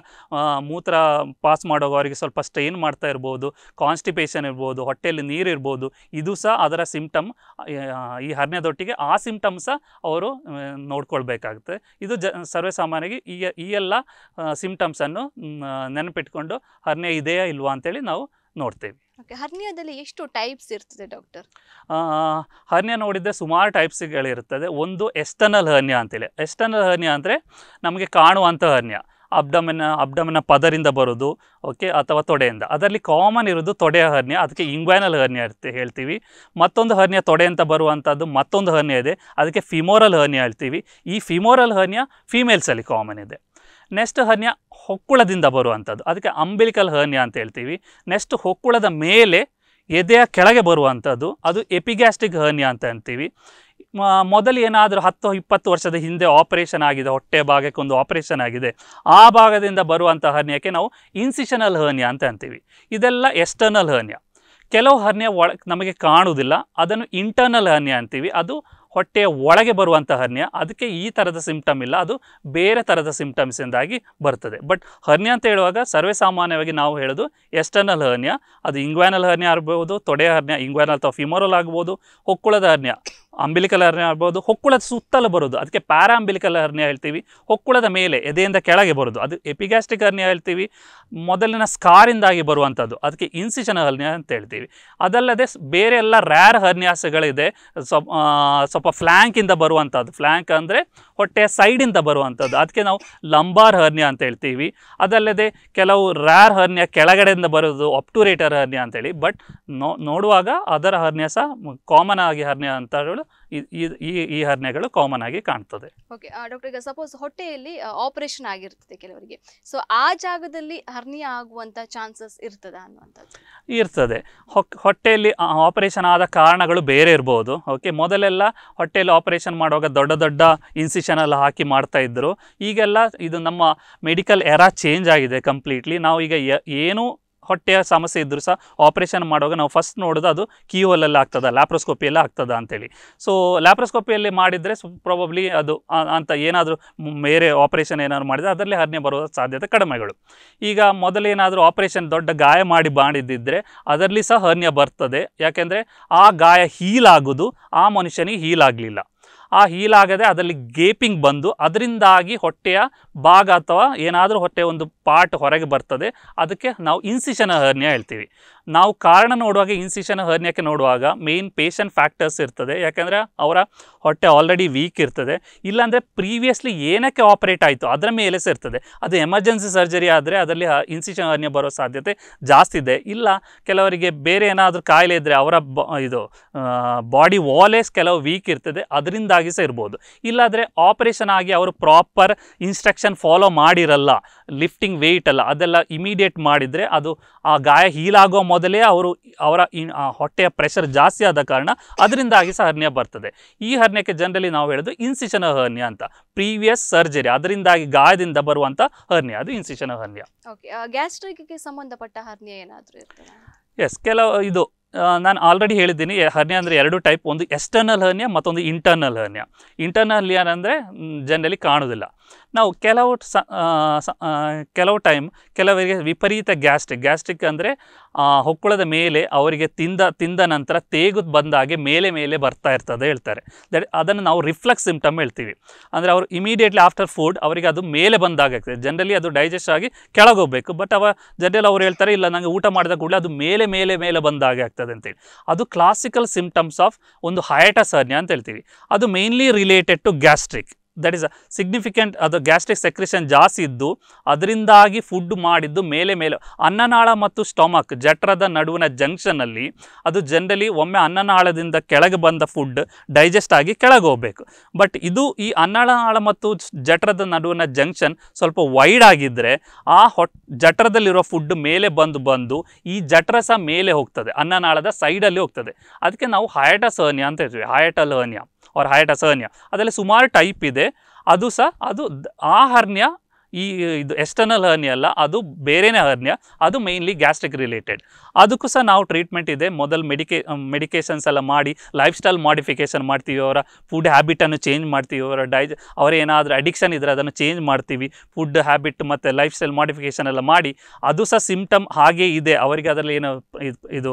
ಮೂತ್ರ ಪಾಸ್ ಮಾಡುವಾಗ ಅವರಿಗೆ ಸ್ವಲ್ಪ ಸ್ಟ್ರೈನ್ ಮಾಡ್ತಾ ಇರ್ಬೋದು ಕಾನ್ಸ್ಟಿಪೇಷನ್ ಇರ್ಬೋದು ಹೊಟ್ಟೆಯಲ್ಲಿ ನೀರು ಇರ್ಬೋದು ಇದು ಸಹ ಅದರ ಸಿಮ್ಟಮ್ ಈ ಹರ್ನೆದೊಟ್ಟಿಗೆ ಆ ಸಿಮ್ಟಮ್ ಸಹ ಅವರು ನೋಡ್ಕೊಳ್ಬೇಕಾಗುತ್ತೆ ಇದು ಜ ಸಾಮಾನ್ಯವಾಗಿ ಈ ಈ ಎಲ್ಲ ಸಿಮ್ಟಮ್ಸನ್ನು ನೆನಪಿಟ್ಕೊಂಡು ಹರ್ನೆ ಇದೆಯಾ ಇಲ್ವಾ ಅಂತೇಳಿ ನಾವು ನೋಡ್ತೇವೆ ಹರ್ನಿಯಾದಲ್ಲಿ ಎಷ್ಟು ಟೈಪ್ಸ್ ಇರ್ತದೆ ಡಾಕ್ಟರ್ ಹರ್ನಿಯ ನೋಡಿದರೆ ಸುಮಾರು ಟೈಪ್ಸ್ಗಳಿರ್ತದೆ ಒಂದು ಎಸ್ಟರ್ನಲ್ ಹರ್ನಿಯ ಅಂತೇಳಿ ಎಸ್ಟರ್ನಲ್ ಹರ್ನಿಯ ಅಂದರೆ ನಮಗೆ ಕಾಣುವಂಥ ಹರ್ನಿಯ ಅಬ್ಡಮನ ಅಬ್ಡಮನ ಪದರಿಂದ ಬರೋದು ಓಕೆ ಅಥವಾ ತೊಡೆಯಿಂದ ಅದರಲ್ಲಿ ಕಾಮನ್ ಇರೋದು ತೊಡೆಯ ಹರ್ನಿಯ ಅದಕ್ಕೆ ಇಂಗ್ವೈನಲ್ ಹರ್ನಿಯ ಅಂತ ಹೇಳ್ತೀವಿ ಮತ್ತೊಂದು ಹರ್ನಿಯ ತೊಡೆ ಅಂತ ಬರುವಂಥದ್ದು ಮತ್ತೊಂದು ಹರ್ನಿಯ ಇದೆ ಅದಕ್ಕೆ ಫಿಮೋರಲ್ ಹರ್ನಿಯ ಹೇಳ್ತೀವಿ ಈ ಫಿಮೋರಲ್ ಹರ್ನಿಯ ಫೀಮೇಲ್ಸಲ್ಲಿ ಕಾಮನ್ ಇದೆ ನೆಕ್ಸ್ಟ್ ಹರ್ನ್ಯ ಹೊಕ್ಕುಳದಿಂದ ಬರುವಂಥದ್ದು ಅದಕ್ಕೆ ಅಂಬಿಲಿಕಲ್ ಹರ್ನ್ಯ ಅಂತ ಹೇಳ್ತೀವಿ ನೆಕ್ಸ್ಟ್ ಹೊಕ್ಕುಳದ ಮೇಲೆ ಎದೆಯ ಕೆಳಗೆ ಬರುವಂಥದ್ದು ಅದು ಎಪಿಗ್ಯಾಸ್ಟಿಕ್ ಹರ್ನ್ಯ ಅಂತ ಅಂತೀವಿ ಮೊದಲು ಏನಾದರೂ ಹತ್ತು ಇಪ್ಪತ್ತು ವರ್ಷದ ಹಿಂದೆ ಆಪರೇಷನ್ ಆಗಿದೆ ಹೊಟ್ಟೆ ಭಾಗಕ್ಕೆ ಒಂದು ಆಪರೇಷನ್ ಆಗಿದೆ ಆ ಭಾಗದಿಂದ ಬರುವಂಥ ಹರ್ನ್ಯಕ್ಕೆ ನಾವು ಇನ್ಸಿಷನಲ್ ಹರ್ನ್ಯ ಅಂತ ಅಂತೀವಿ ಇದೆಲ್ಲ ಎಕ್ಸ್ಟರ್ನಲ್ ಹರ್ನ್ಯ ಕೆಲವು ಹರ್ನ್ಯ ಒಳ ನಮಗೆ ಕಾಣುವುದಿಲ್ಲ ಅದನ್ನು ಇಂಟರ್ನಲ್ ಹರ್ನ್ಯ ಅಂತೀವಿ ಅದು ಹೊಟ್ಟೆಯ ಒಳಗೆ ಬರುವಂಥ ಹರ್ನಿಯ ಅದಕ್ಕೆ ಈ ಥರದ ಸಿಂಪ್ಟಮ್ ಇಲ್ಲ ಅದು ಬೇರೆ ಥರದ ಸಿಂಪ್ಟಮ್ಸಿಂದಾಗಿ ಬರ್ತದೆ ಬಟ್ ಹರ್ನಿಯ ಅಂತ ಹೇಳುವಾಗ ಸರ್ವೇ ಸಾಮಾನ್ಯವಾಗಿ ನಾವು ಹೇಳೋದು ಎಸ್ಟರ್ನಲ್ ಹರ್ನಿಯ ಅದು ಇಂಗ್ವ್ಯಾನಲ್ ಹರ್ನಿಯ ಆಗ್ಬೋದು ತೊಡೆಯ ಹರ್ನಿಯ ಇಂಗ್ವ್ಯಾನಲ್ ಅಥವಾ ಫಿಮೋರಲ್ ಆಗ್ಬೋದು ಹೊಕ್ಕುಳದ ಹರ್ನಿಯ ಅಂಬಿಲಿಕಲ್ ಹರ್ನಿಯ ಆಗ್ಬೋದು ಹೊಕ್ಕುಳದ ಸುತ್ತಲೂ ಬರೋದು ಅದಕ್ಕೆ ಪ್ಯಾರಾ ಅಂಬಿಲಿಕಲ್ ಹರ್ನಿಯ ಹೇಳ್ತೀವಿ ಹೊಕ್ಕುಳದ ಮೇಲೆ ಎದೆಯಿಂದ ಕೆಳಗೆ ಬರೋದು ಅದು ಎಪಿಗ್ಯಾಸ್ಟಿಕ್ ಹರ್ನಿಯ ಹೇಳ್ತೀವಿ ಮೊದಲಿನ ಸ್ಕಾರಿಂದಾಗಿ ಬರುವಂಥದ್ದು ಅದಕ್ಕೆ ಇನ್ಸಿಷನ್ ಹರ್ನಿಯ ಅಂತ ಹೇಳ್ತೀವಿ ಅದಲ್ಲದೆ ಬೇರೆ ಎಲ್ಲ ರ್ಯಾರ್ ಹರ್ನಿಯಾಸಗಳಿದೆ ಸ್ವಲ್ಪ ಸ್ವಲ್ಪ ಫ್ಲ್ಯಾಂಕಿಂದ ಬರುವಂಥದ್ದು ಫ್ಲ್ಯಾಂಕ್ ಅಂದರೆ ಹೊಟ್ಟೆಯ ಸೈಡಿಂದ ಬರುವಂಥದ್ದು ಅದಕ್ಕೆ ನಾವು ಲಂಬಾರ್ ಹರ್ನಿಯ ಅಂತ ಹೇಳ್ತೀವಿ ಅದಲ್ಲದೆ ಕೆಲವು ರ್ಯಾರ್ ಹರ್ನ್ಯ ಕೆಳಗಡೆಯಿಂದ ಬರೋದು ಅಪ್ಟುರೇಟರ್ ಹರ್ನಿಯಾ ಅಂತೇಳಿ ಬಟ್ ನೋಡುವಾಗ ಅದರ ಹರ್ನ್ಯ ಸಹ ಕಾಮನ್ ಆಗಿ ಹರ್ನಿಯ ಅಂತ ಹೇಳಿ ಈ ಈ ಹರ್ನೆಗಳು ಕಾಮನ್ ಆಗಿ ಕಾಣ್ತದೆ ಓಕೆ ಡಾಕ್ಟರ್ ಸಪೋಸ್ ಹೊಟ್ಟೆಯಲ್ಲಿ ಆಪರೇಷನ್ ಆಗಿರ್ತದೆ ಕೆಲವರಿಗೆ ಸೊ ಆ ಜಾಗದಲ್ಲಿ ಹರ್ನಿಯ ಆಗುವಂತ ಚಾನ್ಸಸ್ ಇರ್ತದ ಅನ್ನುವಂಥದ್ದು ಇರ್ತದೆ ಹೊಟ್ಟೆಯಲ್ಲಿ ಆಪರೇಷನ್ ಆದ ಕಾರಣಗಳು ಬೇರೆ ಇರ್ಬೋದು ಓಕೆ ಮೊದಲೆಲ್ಲ ಹೊಟ್ಟೆಯಲ್ಲಿ ಆಪರೇಷನ್ ಮಾಡುವಾಗ ದೊಡ್ಡ ದೊಡ್ಡ ಇನ್ಸಿಷನ್ ಎಲ್ಲ ಹಾಕಿ ಮಾಡ್ತಾ ಇದ್ರು ಈಗೆಲ್ಲ ಇದು ನಮ್ಮ ಮೆಡಿಕಲ್ ಎರಾ ಚೇಂಜ್ ಆಗಿದೆ ಕಂಪ್ಲೀಟ್ಲಿ ನಾವು ಈಗ ಏನು ಹೊಟ್ಟೆಯ ಸಮಸ್ಯೆ ಇದ್ದರೂ ಸಹ ಆಪರೇಷನ್ ಮಾಡುವಾಗ ನಾವು ಫಸ್ಟ್ ನೋಡೋದು ಅದು ಕೀಹೋಲಲ್ಲಿ ಆಗ್ತದೆ ಲ್ಯಾಪ್ರೋಸ್ಕೋಪಿಯಲ್ಲಿ ಆಗ್ತದ ಅಂತೇಳಿ ಸೊ ಲ್ಯಾಪ್ರೋಸ್ಕೋಪಿಯಲ್ಲಿ ಮಾಡಿದರೆ ಪ್ರಾಬಬ್ಲಿ ಅದು ಅಂತ ಏನಾದರೂ ಬೇರೆ ಆಪರೇಷನ್ ಏನಾದರೂ ಮಾಡಿದರೆ ಅದರಲ್ಲಿ ಹರ್ನೆ ಬರುವ ಸಾಧ್ಯತೆ ಕಡಿಮೆಗಳು ಈಗ ಮೊದಲೇನಾದರೂ ಆಪರೇಷನ್ ದೊಡ್ಡ ಗಾಯ ಮಾಡಿ ಮಾಡಿದ್ದಿದ್ದರೆ ಅದರಲ್ಲಿ ಸಹ ಹರ್ನೆ ಬರ್ತದೆ ಯಾಕೆಂದರೆ ಆ ಗಾಯ ಹೀಲ್ ಆಗೋದು ಆ ಮನುಷ್ಯನಿಗೆ ಹೀಲ್ ಆಗಲಿಲ್ಲ ಆ ಹೀಲಾಗದೆ ಅದರಲ್ಲಿ ಗೇಪಿಂಗ್ ಬಂದು ಅದರಿಂದಾಗಿ ಹೊಟ್ಟೆಯ ಭಾಗ ಅಥವಾ ಏನಾದರೂ ಹೊಟ್ಟೆಯ ಒಂದು ಪಾರ್ಟ್ ಹೊರಗೆ ಬರ್ತದೆ ಅದಕ್ಕೆ ನಾವು ಇನ್ಸಿಷನ್ ಹರ್ನಿಯ ಹೇಳ್ತೀವಿ ನಾವು ಕಾರಣ ನೋಡುವಾಗ ಇನ್ಸಿಷನ್ ಹರ್ನಿಯಾಕೆ ನೋಡುವಾಗ ಮೇನ್ ಪೇಷಂಟ್ ಫ್ಯಾಕ್ಟರ್ಸ್ ಇರ್ತದೆ ಯಾಕೆಂದರೆ ಅವರ ಹೊಟ್ಟೆ ಆಲ್ರೆಡಿ ವೀಕ್ ಇರ್ತದೆ ಇಲ್ಲಾಂದರೆ ಪ್ರೀವಿಯಸ್ಲಿ ಏನಕ್ಕೆ ಆಪರೇಟ್ ಆಯಿತು ಅದರ ಮೇಲೆ ಸೇರ್ತದೆ ಅದು ಎಮರ್ಜೆನ್ಸಿ ಸರ್ಜರಿ ಆದರೆ ಅದರಲ್ಲಿ ಇನ್ಸಿಷನ್ ಹರ್ನ್ಯ ಬರೋ ಸಾಧ್ಯತೆ ಜಾಸ್ತಿ ಇದೆ ಇಲ್ಲ ಕೆಲವರಿಗೆ ಬೇರೆ ಏನಾದರೂ ಕಾಯಿಲೆ ಇದ್ದರೆ ಅವರ ಇದು ಬಾಡಿ ವಾಲೇಸ್ ಕೆಲವು ವೀಕ್ ಇರ್ತದೆ ಅದರಿಂದಾಗಿ ಸಹ ಇರ್ಬೋದು ಇಲ್ಲಾದರೆ ಆಪರೇಷನ್ ಆಗಿ ಅವರು ಪ್ರಾಪರ್ ಇನ್ಸ್ಟ್ರಕ್ಷನ್ ಫಾಲೋ ಮಾಡಿರಲ್ಲ ಲಿಫ್ಟಿಂಗ್ ವೆಯ್ಟ್ ಅಲ್ಲ ಅದೆಲ್ಲ ಇಮಿಡಿಯೇಟ್ ಮಾಡಿದರೆ ಅದು ಆ ಗಾಯ ಹೀಲಾಗೋ ಮೊದಲು ಮೊದಲೇ ಅವರು ಅವರ ಹೊಟ್ಟೆಯ ಪ್ರೆಷರ್ ಜಾಸ್ತಿ ಆದ ಕಾರಣ ಅದರಿಂದಾಗಿ ಸಹ ಹರ್ನಿಯ ಬರ್ತದೆ ಈ ಹರ್ನಿಯಕ್ಕೆ ಜನರಲಿ ನಾವು ಹೇಳೋದು ಇನ್ಸಿಷನ್ ಹರ್ನಿಯ ಅಂತ ಪ್ರೀವಿಯಸ್ ಸರ್ಜರಿ ಅದರಿಂದಾಗಿ ಗಾಯದಿಂದ ಬರುವಂಥ ಹರ್ನಿಯ ಅದು ಇನ್ಸಿಷನ್ ಹರ್ನಿಯ ಗ್ಯಾಸ್ಟ್ರಿಕ್ಗೆ ಸಂಬಂಧಪಟ್ಟ ಹರ್ನಿಯ ಏನಾದರೂ ಎಸ್ ಕೆಲವು ಇದು ನಾನು ಆಲ್ರೆಡಿ ಹೇಳಿದ್ದೀನಿ ಹರ್ನಿಯ ಅಂದರೆ ಎರಡು ಟೈಪ್ ಒಂದು ಎಕ್ಸ್ಟರ್ನಲ್ ಹರ್ನಿಯ ಮತ್ತೊಂದು ಇಂಟರ್ನಲ್ ಹರ್ನಿಯ ಇಂಟರ್ನಲ್ ಹರ್ನಿಯ ಅಂದರೆ ಜನರಲಿ ಕಾಣೋದಿಲ್ಲ ನಾವು ಕೆಲವು ಕೆಲವು ಟೈಮ್ ಕೆಲವರಿಗೆ ವಿಪರೀತ ಗ್ಯಾಸ್ಟ್ರಿಕ್ ಗ್ಯಾಸ್ಟ್ರಿಕ್ ಅಂದರೆ ಹೊಕ್ಕುಳದ ಮೇಲೆ ಅವರಿಗೆ ತಿಂದ ತಿಂದ ನಂತರ ತೇಗು ಬಂದಾಗೆ ಮೇಲೆ ಮೇಲೆ ಬರ್ತಾ ಇರ್ತದೆ ಹೇಳ್ತಾರೆ ದಟ್ ಅದನ್ನು ನಾವು ರಿಫ್ಲೆಕ್ಸ್ ಸಿಂಪ್ಟಮ್ ಹೇಳ್ತೀವಿ ಅಂದರೆ ಅವರು ಇಮಿಡಿಯೇಟ್ಲಿ ಆಫ್ಟರ್ ಫುಡ್ ಅವರಿಗೆ ಅದು ಮೇಲೆ ಬಂದಾಗ ಆಗ್ತದೆ ಜನರಲಿ ಅದು ಡೈಜೆಸ್ಟ್ ಆಗಿ ಕೆಳಗೆ ಹೋಗಬೇಕು ಬಟ್ ಅವ ಜನರಲ್ ಅವ್ರು ಹೇಳ್ತಾರೆ ಇಲ್ಲ ನನಗೆ ಊಟ ಮಾಡಿದ ಕೂಡಲೇ ಅದು ಮೇಲೆ ಮೇಲೆ ಮೇಲೆ ಬಂದಾಗೆ ಆಗ್ತದೆ ಅಂತೇಳಿ ಅದು ಕ್ಲಾಸಿಕಲ್ ಸಿಂಪ್ಟಮ್ಸ್ ಆಫ್ ಒಂದು ಹಯಟಸರ್ನಿಯ ಅಂತ ಹೇಳ್ತೀವಿ ಅದು mainly related to gastric that is significant ಅದು ಗ್ಯಾಸ್ಟ್ರಿಕ್ ಸೆಕ್ರೆಷನ್ ಜಾಸ್ತಿ ಇದ್ದು ಅದರಿಂದಾಗಿ ಫುಡ್ ಮಾಡಿದ್ದು ಮೇಲೆ ಮೇಲೆ ಅನ್ನನಾಳ ಮತ್ತು ಸ್ಟೊಮಕ್ ಜಠರದ ನಡುವಿನ ಜಂಕ್ಷನಲ್ಲಿ ಅದು ಜನರಲಿ ಒಮ್ಮೆ ಅನ್ನನಾಳದಿಂದ ಕೆಳಗೆ ಬಂದ ಫುಡ್ ಡೈಜೆಸ್ಟ್ ಆಗಿ ಕೆಳಗೆ ಹೋಗಬೇಕು ಬಟ್ ಇದು ಈ ಅನ್ನನಾಳ ಮತ್ತು ಜಠರದ ನಡುವಿನ ಜಂಕ್ಷನ್ ಸ್ವಲ್ಪ ವೈಡ್ ಆಗಿದ್ದರೆ ಆ ಹೊಟ್ ಜಠರದಲ್ಲಿರೋ ಫುಡ್ ಮೇಲೆ ಬಂದು ಬಂದು ಈ ಜಠರ ಸಹ ಮೇಲೆ ಹೋಗ್ತದೆ ಅನ್ನನಾಳದ ಸೈಡಲ್ಲಿ ಹೋಗ್ತದೆ ಅದಕ್ಕೆ ನಾವು ಹಯಾಟಸ್ ಹರ್ನಿಯಾ ಅಂತ ಹೇಳ್ತೀವಿ ಹಯಾಟಲ್ ಹರ್ನಿಯಾ ಅವ್ರ ಹೈಟ್ ಅಸಹನ್ಯ ಅದೆಲ್ಲ ಸುಮಾರು ಟೈಪ್ ಇದೆ ಅದು ಸಹ ಅದು ಆ ಈ ಇದು ಎಸ್ಟರ್ನಲ್ ಹರ್ನಿಯ ಅಲ್ಲ ಅದು ಬೇರೆನೇ ಹರ್ನಿಯ ಅದು ಮೇಯ್ನ್ಲಿ ಗ್ಯಾಸ್ಟ್ರಿಕ್ ರಿಲೇಟೆಡ್ ಅದಕ್ಕೂ ಸಹ ನಾವು ಟ್ರೀಟ್ಮೆಂಟ್ ಇದೆ ಮೊದಲು ಮೆಡಿಕೇ ಮೆಡಿಕೇಷನ್ಸ್ ಎಲ್ಲ ಮಾಡಿ ಲೈಫ್ ಸ್ಟೈಲ್ ಮಾಡಿಫಿಕೇಷನ್ ಮಾಡ್ತೀವಿ ಅವರ ಫುಡ್ ಹ್ಯಾಬಿಟನ್ನು ಚೇಂಜ್ ಮಾಡ್ತೀವಿ ಅವರ ಡೈಜ್ ಅವರೇನಾದರೂ ಅಡಿಕ್ಷನ್ ಇದ್ದರೆ ಅದನ್ನು ಚೇಂಜ್ ಮಾಡ್ತೀವಿ ಫುಡ್ ಹ್ಯಾಬಿಟ್ ಮತ್ತು ಲೈಫ್ ಸ್ಟೈಲ್ ಮಾಡಿಫಿಕೇಷನ್ ಎಲ್ಲ ಮಾಡಿ ಅದು ಸಹ ಸಿಂಪ್ಟಮ್ ಹಾಗೆ ಇದೆ ಅವರಿಗೆ ಅದರಲ್ಲಿ ಏನು ಇದು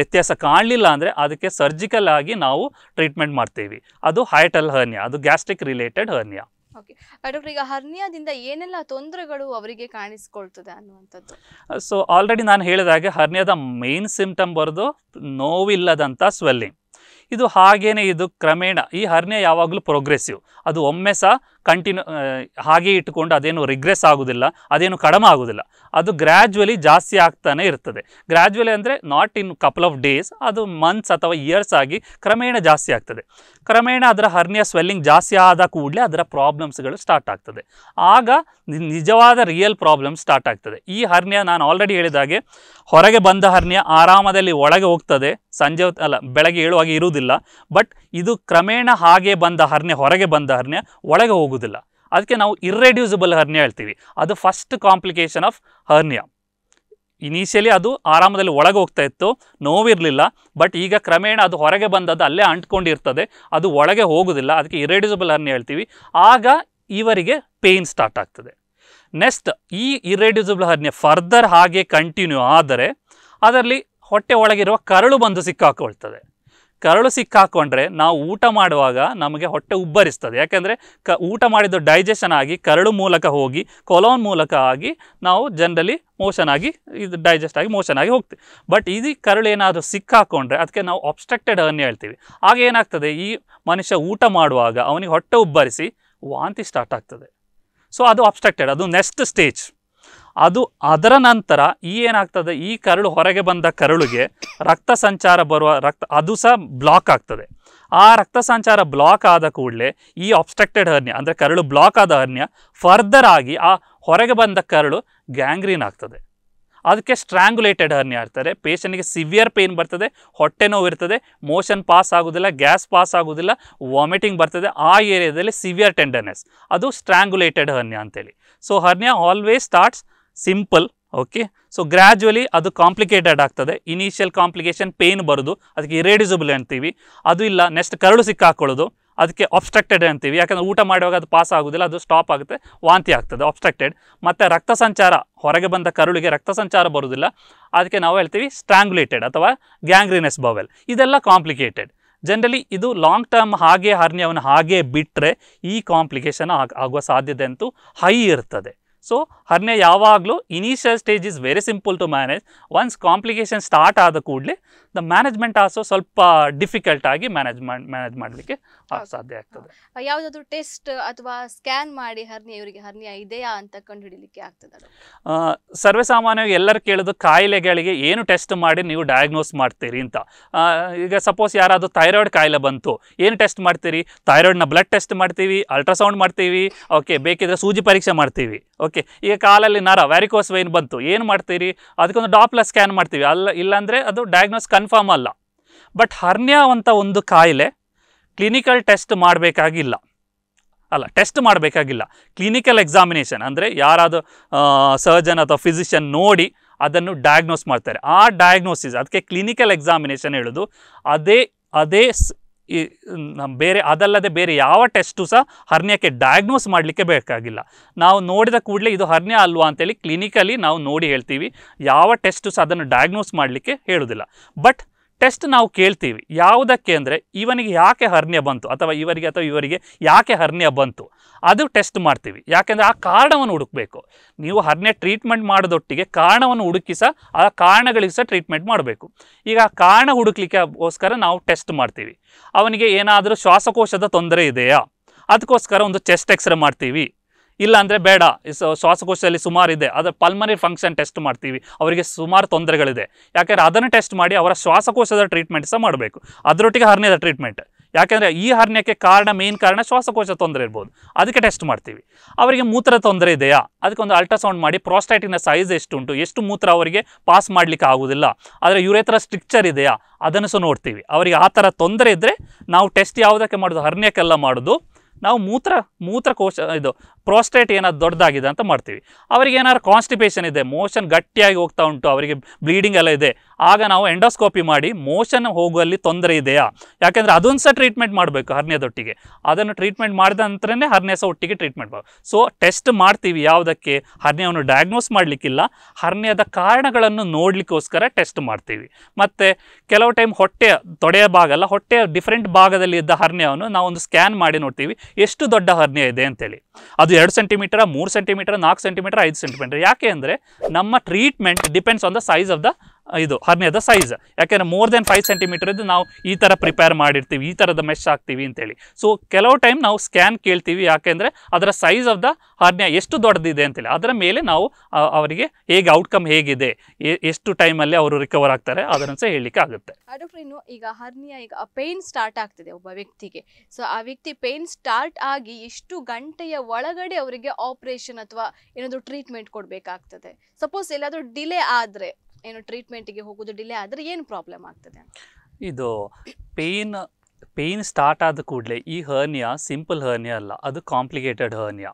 ವ್ಯತ್ಯಾಸ ಕಾಣಲಿಲ್ಲ ಅಂದರೆ ಅದಕ್ಕೆ ಸರ್ಜಿಕಲ್ ಆಗಿ ನಾವು ಟ್ರೀಟ್ಮೆಂಟ್ ಮಾಡ್ತೀವಿ ಅದು ಹೈಟಲ್ ಹರ್ನಿಯ ಅದು gastric related hernia okay doctor ಈಗ ಹರ್ನಿಯಾದಿಂದ ಏನೆಲ್ಲ ತೊಂದರೆಗಳು ಅವರಿಗೆ ಕಾಣಿಸ್ಕೊಳ್ತದೆ ಅನ್ನುವಂಥದ್ದು ಸೊ ಆಲ್ರೆಡಿ ನಾನು ಹೇಳಿದ ಹಾಗೆ ಹರ್ನಿಯಾದ ಮೇನ್ ಸಿಂಪ್ಟಮ್ ಬರೋದು ನೋವಿಲ್ಲದಂಥ ಸ್ವೆಲ್ಲಿಂಗ್ ಇದು ಹಾಗೇನೆ ಇದು ಕ್ರಮೇಣ ಈ ಹರ್ನಿಯ ಯಾವಾಗಲೂ ಪ್ರೋಗ್ರೆಸಿವ್ ಅದು ಒಮ್ಮೆ ಸಹ ಕಂಟಿನ್ಯೂ ಹಾಗೆ ಇಟ್ಟುಕೊಂಡು ಅದೇನು ರಿಗ್ರೆಸ್ ಆಗೋದಿಲ್ಲ ಅದೇನು ಕಡಿಮೆ ಆಗೋದಿಲ್ಲ ಅದು ಗ್ರ್ಯಾಜುವಲಿ ಜಾಸ್ತಿ ಆಗ್ತಾನೆ ಇರ್ತದೆ ಗ್ರ್ಯಾಜುವಲಿ ಅಂದರೆ not in couple of days ಅದು ಮಂತ್ಸ್ ಅಥವಾ ಇಯರ್ಸ್ ಆಗಿ ಕ್ರಮೇಣ ಜಾಸ್ತಿ ಆಗ್ತದೆ ಕ್ರಮೇಣ ಅದರ ಹರ್ನಿಯ ಸ್ವೆಲ್ಲಿಂಗ್ ಜಾಸ್ತಿ ಆದ ಕೂಡಲೇ ಅದರ ಪ್ರಾಬ್ಲಮ್ಸ್ಗಳು ಸ್ಟಾರ್ಟ್ ಆಗ್ತದೆ ಆಗ ನಿಜವಾದ ರಿಯಲ್ ಪ್ರಾಬ್ಲಮ್ ಸ್ಟಾರ್ಟ್ ಆಗ್ತದೆ ಈ ಹರ್ನಿಯ ನಾನು ಆಲ್ರೆಡಿ ಹೇಳಿದಾಗೆ ಹೊರಗೆ ಬಂದ ಹರ್ನಿಯ ಆರಾಮದಲ್ಲಿ ಒಳಗೆ ಹೋಗ್ತದೆ ಸಂಜೆ ಅಲ್ಲ ಬೆಳಗ್ಗೆ ಏಳುವಾಗ ಇರುವುದಿಲ್ಲ ಬಟ್ ಇದು ಕ್ರಮೇಣ ಹಾಗೆ ಬಂದ ಹರ್ನಿಯ ಹೊರಗೆ ಬಂದ ಹರ್ನಿಯ ಒಳಗೆ ಹೋಗುತ್ತದೆ ಆಗೋದಿಲ್ಲ ಅದಕ್ಕೆ ನಾವು ಇರ್ರೆಡ್ಯೂಸಿಬಲ್ ಹರ್ನಿಯಾ ಹೇಳ್ತೀವಿ ಅದು first complication of hernia initially ಅದು ಆರಾಮದಲ್ಲಿ ಒಳಗೆ ಹೋಗ್ತಾ ಇತ್ತು ನೋವಿರಲಿಲ್ಲ ಬಟ್ ಈಗ ಕ್ರಮೇಣ ಅದು ಹೊರಗೆ ಬಂದದ್ದು ಅಲ್ಲೇ ಅಂಟ್ಕೊಂಡಿರ್ತದೆ ಅದು ಒಳಗೆ ಹೋಗೋದಿಲ್ಲ ಅದಕ್ಕೆ ಇರೆಡ್ಯೂಸಿಬಲ್ ಹರ್ನಿಯಾ ಹೇಳ್ತೀವಿ ಆಗ ಇವರಿಗೆ ಪೇಯ್ನ್ ಸ್ಟಾರ್ಟ್ ಆಗ್ತದೆ ನೆಕ್ಸ್ಟ್ ಈ ಇರೆಡ್ಯೂಸಿಬಲ್ ಹರ್ನಿಯಾ ಫರ್ದರ್ ಹಾಗೆ ಕಂಟಿನ್ಯೂ ಆದರೆ ಅದರಲ್ಲಿ ಹೊಟ್ಟೆ ಒಳಗಿರುವ ಕರಳು ಬಂದು ಸಿಕ್ಕಾಕೊಳ್ತದೆ ಕರಳು ಸಿಕ್ಕಾಕೊಂಡ್ರೆ ನಾವು ಊಟ ಮಾಡುವಾಗ ನಮಗೆ ಹೊಟ್ಟೆ ಉಬ್ಬರಿಸ್ತದೆ ಯಾಕೆಂದರೆ ಕ ಊಟ ಮಾಡಿದ್ದು ಡೈಜೆಷನ್ ಆಗಿ ಕರಳು ಮೂಲಕ ಹೋಗಿ ಕೊಲೋನ್ ಮೂಲಕ ಆಗಿ ನಾವು ಜನರಲಿ ಮೋಷನ್ ಆಗಿ ಇದು ಡೈಜೆಸ್ಟ್ ಆಗಿ ಮೋಷನ್ ಆಗಿ ಹೋಗ್ತೀವಿ ಬಟ್ ಇದು ಕರಳು ಏನಾದರೂ ಸಿಕ್ಕಾಕೊಂಡ್ರೆ ಅದಕ್ಕೆ ನಾವು ಅಬ್ಸ್ಟ್ರಕ್ಟೆಡ್ ಅನ್ನ ಹೇಳ್ತೀವಿ ಆಗ ಏನಾಗ್ತದೆ ಈ ಮನುಷ್ಯ ಊಟ ಮಾಡುವಾಗ ಅವನಿಗೆ ಹೊಟ್ಟೆ ಉಬ್ಬರಿಸಿ ವಾಂತಿ ಸ್ಟಾರ್ಟ್ ಆಗ್ತದೆ ಸೊ ಅದು ಅಬ್ಸ್ಟ್ರಕ್ಟೆಡ್ ಅದು ನೆಕ್ಸ್ಟ್ ಸ್ಟೇಜ್ ಅದು ಅದರ ನಂತರ ಈ ಏನಾಗ್ತದೆ ಈ ಕರಳು ಹೊರಗೆ ಬಂದ ಕರಳಿಗೆ ರಕ್ತ ಸಂಚಾರ ಬರುವ ರಕ್ತ ಅದು ಸಹ ಬ್ಲಾಕ್ ಆಗ್ತದೆ ಆ ರಕ್ತ ಸಂಚಾರ ಬ್ಲಾಕ್ ಆದ ಕೂಡಲೇ ಈ ಆಬ್ಸ್ಟ್ರಕ್ಟೆಡ್ ಹರ್ನಿಯ ಅಂದರೆ ಕರಳು ಬ್ಲಾಕ್ ಆದ ಹರ್ನಿಯ ಫರ್ದರ್ ಆಗಿ ಆ ಹೊರಗೆ ಬಂದ ಕರಳು ಗ್ಯಾಂಗ್ರೀನ್ ಆಗ್ತದೆ ಅದಕ್ಕೆ ಸ್ಟ್ರಾಂಗುಲೇಟೆಡ್ ಹರ್ನಿಯ ಆಗ್ತಾರೆ ಪೇಷಂಟ್ಗೆ ಸಿವಿಯರ್ ಪೇನ್ ಬರ್ತದೆ ಹೊಟ್ಟೆ ನೋವು ಇರ್ತದೆ ಮೋಷನ್ ಪಾಸ್ ಆಗೋದಿಲ್ಲ ಗ್ಯಾಸ್ ಪಾಸ್ ಆಗೋದಿಲ್ಲ ವಾಮಿಟಿಂಗ್ ಬರ್ತದೆ ಆ ಏರಿಯಾದಲ್ಲಿ ಸಿವಿಯರ್ ಟೆಂಡರ್ನೆಸ್ ಅದು ಸ್ಟ್ರಾಂಗುಲೇಟೆಡ್ ಹರ್ನಿಯ ಅಂತೇಳಿ so hernia always starts simple okay so gradually ಅದು ಕಾಂಪ್ಲಿಕೇಟೆಡ್ ಆಗ್ತದೆ ಇನಿಷಿಯಲ್ ಕಾಂಪ್ಲಿಕೇಶನ್ ಪೇನ್ ಬರೋದು ಅದಕ್ಕೆ ಇರೇಡಿಸಬಲ್ ಅಂತೀವಿ ಅದು ಇಲ್ಲ ನೆಕ್ಸ್ಟ್ ಕರಳು ಸಿಕ್ಕಾಕೊಳ್ಳೋದು ಅದಕ್ಕೆ ಆಬ್ಸ್ಟ್ರಕ್ಟೆಡ್ ಅಂತೀವಿ ಯಾಕಂದರೆ ಊಟ ಮಾಡುವಾಗ ಅದು ಪಾಸ್ ಆಗೋದಿಲ್ಲ ಅದು ಸ್ಟಾಪ್ ಆಗುತ್ತೆ ವಾಂತಿ ಆಗ್ತದೆ ಆಬ್ಸ್ಟ್ರಕ್ಟೆಡ್ ಮತ್ತು ರಕ್ತ ಸಂಚಾರ ಹೊರಗೆ ಬಂದ ಕರುಳಿಗೆ ರಕ್ತ ಸಂಚಾರ ಬರೋದಿಲ್ಲ ಅದಕ್ಕೆ ನಾವು ಹೇಳ್ತೀವಿ ಸ್ಟ್ರಾಂಗ್ಯುಲೇಟೆಡ್ ಅಥವಾ ಗ್ಯಾಂಗ್ರಿನೆಸ್ ಬವೆಲ್ ಇದೆಲ್ಲ ಕಾಂಪ್ಲಿಕೇಟೆಡ್ ಜನರಲಿ ಇದು ಲಾಂಗ್ ಟರ್ಮ್ ಹಾಗೆ ಹರ್ನಿಯವನ್ನು ಹಾಗೆ ಬಿಟ್ಟರೆ ಈ ಕಾಂಪ್ಲಿಕೇಶನ್ ಆಗುವ ಸಾಧ್ಯತೆ ಅಂತೂ ಹೈ ಇರ್ತದೆ ಸೊ ಹರ್ನೆ ಯಾವಾಗಲೂ initial stage is very simple to manage once complication start ಆದ ಕೂಡಲೇ ದ ಮ್ಯಾನೇಜ್ಮೆಂಟ್ ಆಸೋ ಸ್ವಲ್ಪ ಡಿಫಿಕಲ್ಟ್ ಆಗಿ ಮ್ಯಾನೇಜ್ ಮ್ಯಾನೇಜ್ ಮಾಡಲಿಕ್ಕೆ ಸಾಧ್ಯ ಆಗ್ತದೆ ಯಾವುದಾದ್ರು ಟೆಸ್ಟ್ ಅಥವಾ ಸ್ಕ್ಯಾನ್ ಮಾಡಿ ಹರ್ನಿಯ ಇವರಿಗೆ ಹರ್ನಿಯ ಇದೆಯಾ ಅಂತ ಕಂಡುಹಿಡಿಲಿಕ್ಕೆ ಆಗ್ತದೆ ಸರ್ವೇಸಾಮಾನ್ಯವಾಗಿ ಎಲ್ಲರೂ ಕೇಳೋದು ಕಾಯಿಲೆಗಳಿಗೆ ಏನು ಟೆಸ್ಟ್ ಮಾಡಿ ನೀವು ಡಯಾಗ್ನೋಸ್ ಮಾಡ್ತೀರಿ ಅಂತ ಈಗ ಸಪೋಸ್ ಯಾರಾದರೂ ಥೈರಾಯ್ಡ್ ಕಾಯಿಲೆ ಬಂತು ಏನು ಟೆಸ್ಟ್ ಮಾಡ್ತೀರಿ ಥೈರಾಯ್ಡ್ನ ಬ್ಲಡ್ ಟೆಸ್ಟ್ ಮಾಡ್ತೀವಿ ಅಲ್ಟ್ರಾಸೌಂಡ್ ಮಾಡ್ತೀವಿ ಓಕೆ ಬೇಕಿದ್ರೆ ಸೂಜಿ ಪರೀಕ್ಷೆ ಮಾಡ್ತೀವಿ ಓಕೆ ಈಗ ಕಾಲಲ್ಲಿ ನರ ವ್ಯಾರಿಕೋಸ್ ವೈನ್ ಬಂತು ಏನು ಮಾಡ್ತೀರಿ ಅದಕ್ಕೊಂದು ಡಾಪ್ಲ ಸ್ಕ್ಯಾನ್ ಮಾಡ್ತೀವಿ ಅಲ್ಲ ಇಲ್ಲಾಂದರೆ ಅದು ಡಯಾಗ್ನೋಸ್ ಕನ್ ಕನ್ಫರ್ಮ್ ಅಲ್ಲ ಬಟ್ ಹರ್ನ್ಯಾ ಅಂತ ಒಂದು ಕಾಯಿಲೆ ಕ್ಲಿನಿಕಲ್ ಟೆಸ್ಟ್ ಮಾಡಬೇಕಾಗಿಲ್ಲ ಅಲ್ಲ ಟೆಸ್ಟ್ ಮಾಡಬೇಕಾಗಿಲ್ಲ ಕ್ಲಿನಿಕಲ್ ಎಕ್ಸಾಮಿನೇಷನ್ ಅಂದರೆ ಯಾರಾದರೂ ಸರ್ಜನ್ ಅಥವಾ ಫಿಸಿಷಿಯನ್ ನೋಡಿ ಅದನ್ನು ಡಯಾಗ್ನೋಸ್ ಮಾಡ್ತಾರೆ ಆ ಡಯಾಗ್ನೋಸಿಸ್ ಅದಕ್ಕೆ ಕ್ಲಿನಿಕಲ್ ಎಕ್ಸಾಮಿನೇಷನ್ ಹೇಳೋದು ಅದೇ ಅದೇ ಈ ಬೇರೆ ಅದಲ್ಲದೆ ಬೇರೆ ಯಾವ ಟೆಸ್ಟು ಸಹ ಹರ್ನಿಯಕ್ಕೆ ಡಯಾಗ್ನೋಸ್ ಮಾಡಲಿಕ್ಕೆ ಬೇಕಾಗಿಲ್ಲ ನಾವು ನೋಡಿದ ಕೂಡಲೇ ಇದು ಹರ್ನಿಯಾ ಅಲ್ವಾ ಅಂತೇಳಿ ಕ್ಲಿನಿಕಲಿ ನಾವು ನೋಡಿ ಹೇಳ್ತೀವಿ ಯಾವ ಟೆಸ್ಟು ಸಹ ಅದನ್ನು ಡಯಾಗ್ನೋಸ್ ಮಾಡಲಿಕ್ಕೆ ಹೇಳೋದಿಲ್ಲ ಬಟ್ ಟೆಸ್ಟ್ ನಾವು ಕೇಳ್ತೀವಿ ಯಾವುದಕ್ಕೆ ಅಂದರೆ ಇವನಿಗೆ ಯಾಕೆ ಹರ್ನ್ಯ ಬಂತು ಅಥವಾ ಇವರಿಗೆ ಅಥವಾ ಇವರಿಗೆ ಯಾಕೆ ಹರ್ನ್ಯ ಬಂತು ಅದು ಟೆಸ್ಟ್ ಮಾಡ್ತೀವಿ ಯಾಕೆಂದರೆ ಆ ಕಾರಣವನ್ನು ಹುಡುಕಬೇಕು ನೀವು ಹರ್ನ್ಯ ಟ್ರೀಟ್ಮೆಂಟ್ ಮಾಡೋದೊಟ್ಟಿಗೆ ಕಾರಣವನ್ನು ಹುಡುಕಿ ಸಹ ಆ ಕಾರಣಗಳಿಗೆ ಸಹ ಟ್ರೀಟ್ಮೆಂಟ್ ಮಾಡಬೇಕು ಈಗ ಆ ಕಾರಣ ಹುಡುಕ್ಲಿಕ್ಕೆ ಗೋಸ್ಕರ ನಾವು ಟೆಸ್ಟ್ ಮಾಡ್ತೀವಿ ಅವನಿಗೆ ಏನಾದರೂ ಶ್ವಾಸಕೋಶದ ತೊಂದರೆ ಇದೆಯಾ ಅದಕ್ಕೋಸ್ಕರ ಒಂದು ಚೆಸ್ಟ್ ಎಕ್ಸ್ರೇ ಮಾಡ್ತೀವಿ ಇಲ್ಲ ಅಂದರೆ ಬೇಡ ಶ್ವಾಸಕೋಶದಲ್ಲಿ ಸುಮಾರು ಇದೆ ಅದರ ಪಲ್ಮರಿ ಫಂಕ್ಷನ್ ಟೆಸ್ಟ್ ಮಾಡ್ತೀವಿ ಅವರಿಗೆ ಸುಮಾರು ತೊಂದರೆಗಳಿದೆ ಯಾಕೆಂದರೆ ಅದನ್ನು ಟೆಸ್ಟ್ ಮಾಡಿ ಅವರ ಶ್ವಾಸಕೋಶದ ಟ್ರೀಟ್ಮೆಂಟ್ ಸಹ ಮಾಡಬೇಕು ಅದರೊಟ್ಟಿಗೆ ಹರ್ನಿಯದ ಟ್ರೀಟ್ಮೆಂಟ್ ಯಾಕೆಂದರೆ ಈ ಹರ್ನಿಯಕ್ಕೆ ಕಾರಣ ಮೇನ್ ಕಾರಣ ಶ್ವಾಸಕೋಶ ತೊಂದರೆ ಇರ್ಬೋದು ಅದಕ್ಕೆ ಟೆಸ್ಟ್ ಮಾಡ್ತೀವಿ ಅವರಿಗೆ ಮೂತ್ರ ತೊಂದರೆ ಇದೆಯಾ ಅದಕ್ಕೊಂದು ಅಲ್ಟ್ರಾಸೌಂಡ್ ಮಾಡಿ ಪ್ರಾಸ್ಟೈಟಿನ ಸೈಜ್ ಉಂಟು ಎಷ್ಟು ಮೂತ್ರ ಅವರಿಗೆ ಪಾಸ್ ಮಾಡಲಿಕ್ಕೆ ಆಗೋದಿಲ್ಲ ಆದರೆ ಯುರೇತ್ರ ಸ್ಟ್ರಿಕ್ಚರ್ ಇದೆಯಾ ಅದನ್ನು ಸಹ ನೋಡ್ತೀವಿ ಅವರಿಗೆ ಆ ಥರ ತೊಂದರೆ ಇದ್ದರೆ ನಾವು ಟೆಸ್ಟ್ ಯಾವುದಕ್ಕೆ ಮಾಡೋದು ಹರ್ನಿಯಕ್ಕೆಲ್ಲ ಮಾಡೋದು ನಾವು ಮೂತ್ರ ಮೂತ್ರಕೋಶ ಇದು ಪ್ರೋಸ್ಟೇಟ್ ಏನಾದ್ರು ದೊಡ್ಡದಾಗಿದೆ ಅಂತ ಮಾಡ್ತೀವಿ ಅವರಿಗೆ ಏನಾದ್ರು ಕಾನ್ಸ್ಟಿಪೇಷನ್ ಇದೆ ಮೋಷನ್ ಗಟ್ಟಿಯಾಗಿ ಹೋಗ್ತಾ ಉಂಟು ಅವರಿಗೆ ಬ್ಲೀಡಿಂಗ್ ಎಲ್ಲ ಇದೆ ಆಗ ನಾವು ಎಂಡೋಸ್ಕೋಪಿ ಮಾಡಿ ಮೋಷನ್ ಹೋಗುವಲ್ಲಿ ತೊಂದರೆ ಇದೆಯಾ ಯಾಕೆಂದರೆ ಅದೊಂದು ಸಹ ಟ್ರೀಟ್ಮೆಂಟ್ ಮಾಡಬೇಕು ಹರ್ನಿಯದೊಟ್ಟಿಗೆ ಅದನ್ನು ಟ್ರೀಟ್ಮೆಂಟ್ ಮಾಡಿದ ನಂತರನೇ ಹರ್ನಿಯ ಸಹ ಒಟ್ಟಿಗೆ ಟ್ರೀಟ್ಮೆಂಟ್ ಮಾಡಿ ಸೊ ಟೆಸ್ಟ್ ಮಾಡ್ತೀವಿ ಯಾವುದಕ್ಕೆ ಹರ್ನಿಯವನ್ನು ಡಯಾಗ್ನೋಸ್ ಮಾಡಲಿಕ್ಕಿಲ್ಲ ಹರ್ನೆಯದ ಕಾರಣಗಳನ್ನು ನೋಡಲಿಕ್ಕೋಸ್ಕರ ಟೆಸ್ಟ್ ಮಾಡ್ತೀವಿ ಮತ್ತು ಕೆಲವು ಟೈಮ್ ಹೊಟ್ಟೆಯ ತೊಡೆಯ ಭಾಗ ಅಲ್ಲ ಹೊಟ್ಟೆಯ ಡಿಫ್ರೆಂಟ್ ಭಾಗದಲ್ಲಿ ಇದ್ದ ನಾವು ಒಂದು ಸ್ಕ್ಯಾನ್ ಮಾಡಿ ನೋಡ್ತೀವಿ ಎಷ್ಟು ದೊಡ್ಡ ಹರ್ನಿಯ ಇದೆ ಅಂತೇಳಿ ಅದು ಎರಡು ಸೆಂಟಿಮೀಟರ್ ಮೂರು ಸೆಂಟಿಮೀಟರ್ ನಾಲ್ಕು ಸೆಂಟಿಮೀಟರ್ ಐದು ಸೆಂಟಿಮೀಟರ್ ಯಾಕೆ ಅಂದರೆ ನಮ್ಮ treatment depends on the size of the ಇದು ಹರ್ನಿಯದ ಸೈಜ್ ಯಾಕೆಂದ್ರೆ ಮೋರ್ ದೆನ್ ಫೈವ್ ಸೆಂಟಿಮೀಟರ್ ಇದ್ದು ನಾವು ಈ ಥರ ಪ್ರಿಪೇರ್ ಮಾಡಿರ್ತೀವಿ ಈ ಥರದ ಮೆಶ್ ಅಂತ ಅಂತೇಳಿ ಸೊ ಕೆಲವು ಟೈಮ್ ನಾವು ಸ್ಕ್ಯಾನ್ ಕೇಳ್ತೀವಿ ಯಾಕೆಂದರೆ ಅದರ ಸೈಜ್ ಆಫ್ ದ ಹರ್ನ್ಯ ಎಷ್ಟು ದೊಡ್ಡದಿದೆ ಅಂತೇಳಿ ಅದರ ಮೇಲೆ ನಾವು ಅವರಿಗೆ ಹೇಗೆ ಔಟ್ಕಮ್ ಹೇಗಿದೆ ಎಷ್ಟು ಟೈಮಲ್ಲಿ ಅವರು ರಿಕವರ್ ಆಗ್ತಾರೆ ಅದನ್ನು ಸಹ ಹೇಳಲಿಕ್ಕೆ ಆಗುತ್ತೆ ಇನ್ನು ಈಗ ಹರ್ನಿಯ ಈಗ ಪೇನ್ ಸ್ಟಾರ್ಟ್ ಆಗ್ತಿದೆ ಒಬ್ಬ ವ್ಯಕ್ತಿಗೆ ಸೊ ಆ ವ್ಯಕ್ತಿ ಪೇನ್ ಸ್ಟಾರ್ಟ್ ಆಗಿ ಎಷ್ಟು ಗಂಟೆಯ ಒಳಗಡೆ ಅವರಿಗೆ ಆಪರೇಷನ್ ಅಥವಾ ಏನಾದರೂ ಟ್ರೀಟ್ಮೆಂಟ್ ಕೊಡಬೇಕಾಗ್ತದೆ ಸಪೋಸ್ ಎಲ್ಲಾದರೂ ಡಿಲೇ ಆದರೆ ಏನು ಟ್ರೀಟ್ಮೆಂಟಿಗೆ ಹೋಗೋದು ಡಿಲೇ ಆದರೆ ಏನು ಪ್ರಾಬ್ಲಮ್ ಆಗ್ತದೆ ಇದು ಪೇನ್ ಪೇಯ್ನ್ ಸ್ಟಾರ್ಟ್ ಆದ ಕೂಡಲೇ ಈ ಹರ್ನಿಯ ಸಿಂಪಲ್ ಹರ್ನಿಯ ಅಲ್ಲ ಅದು ಕಾಂಪ್ಲಿಕೇಟೆಡ್ ಹರ್ನಿಯ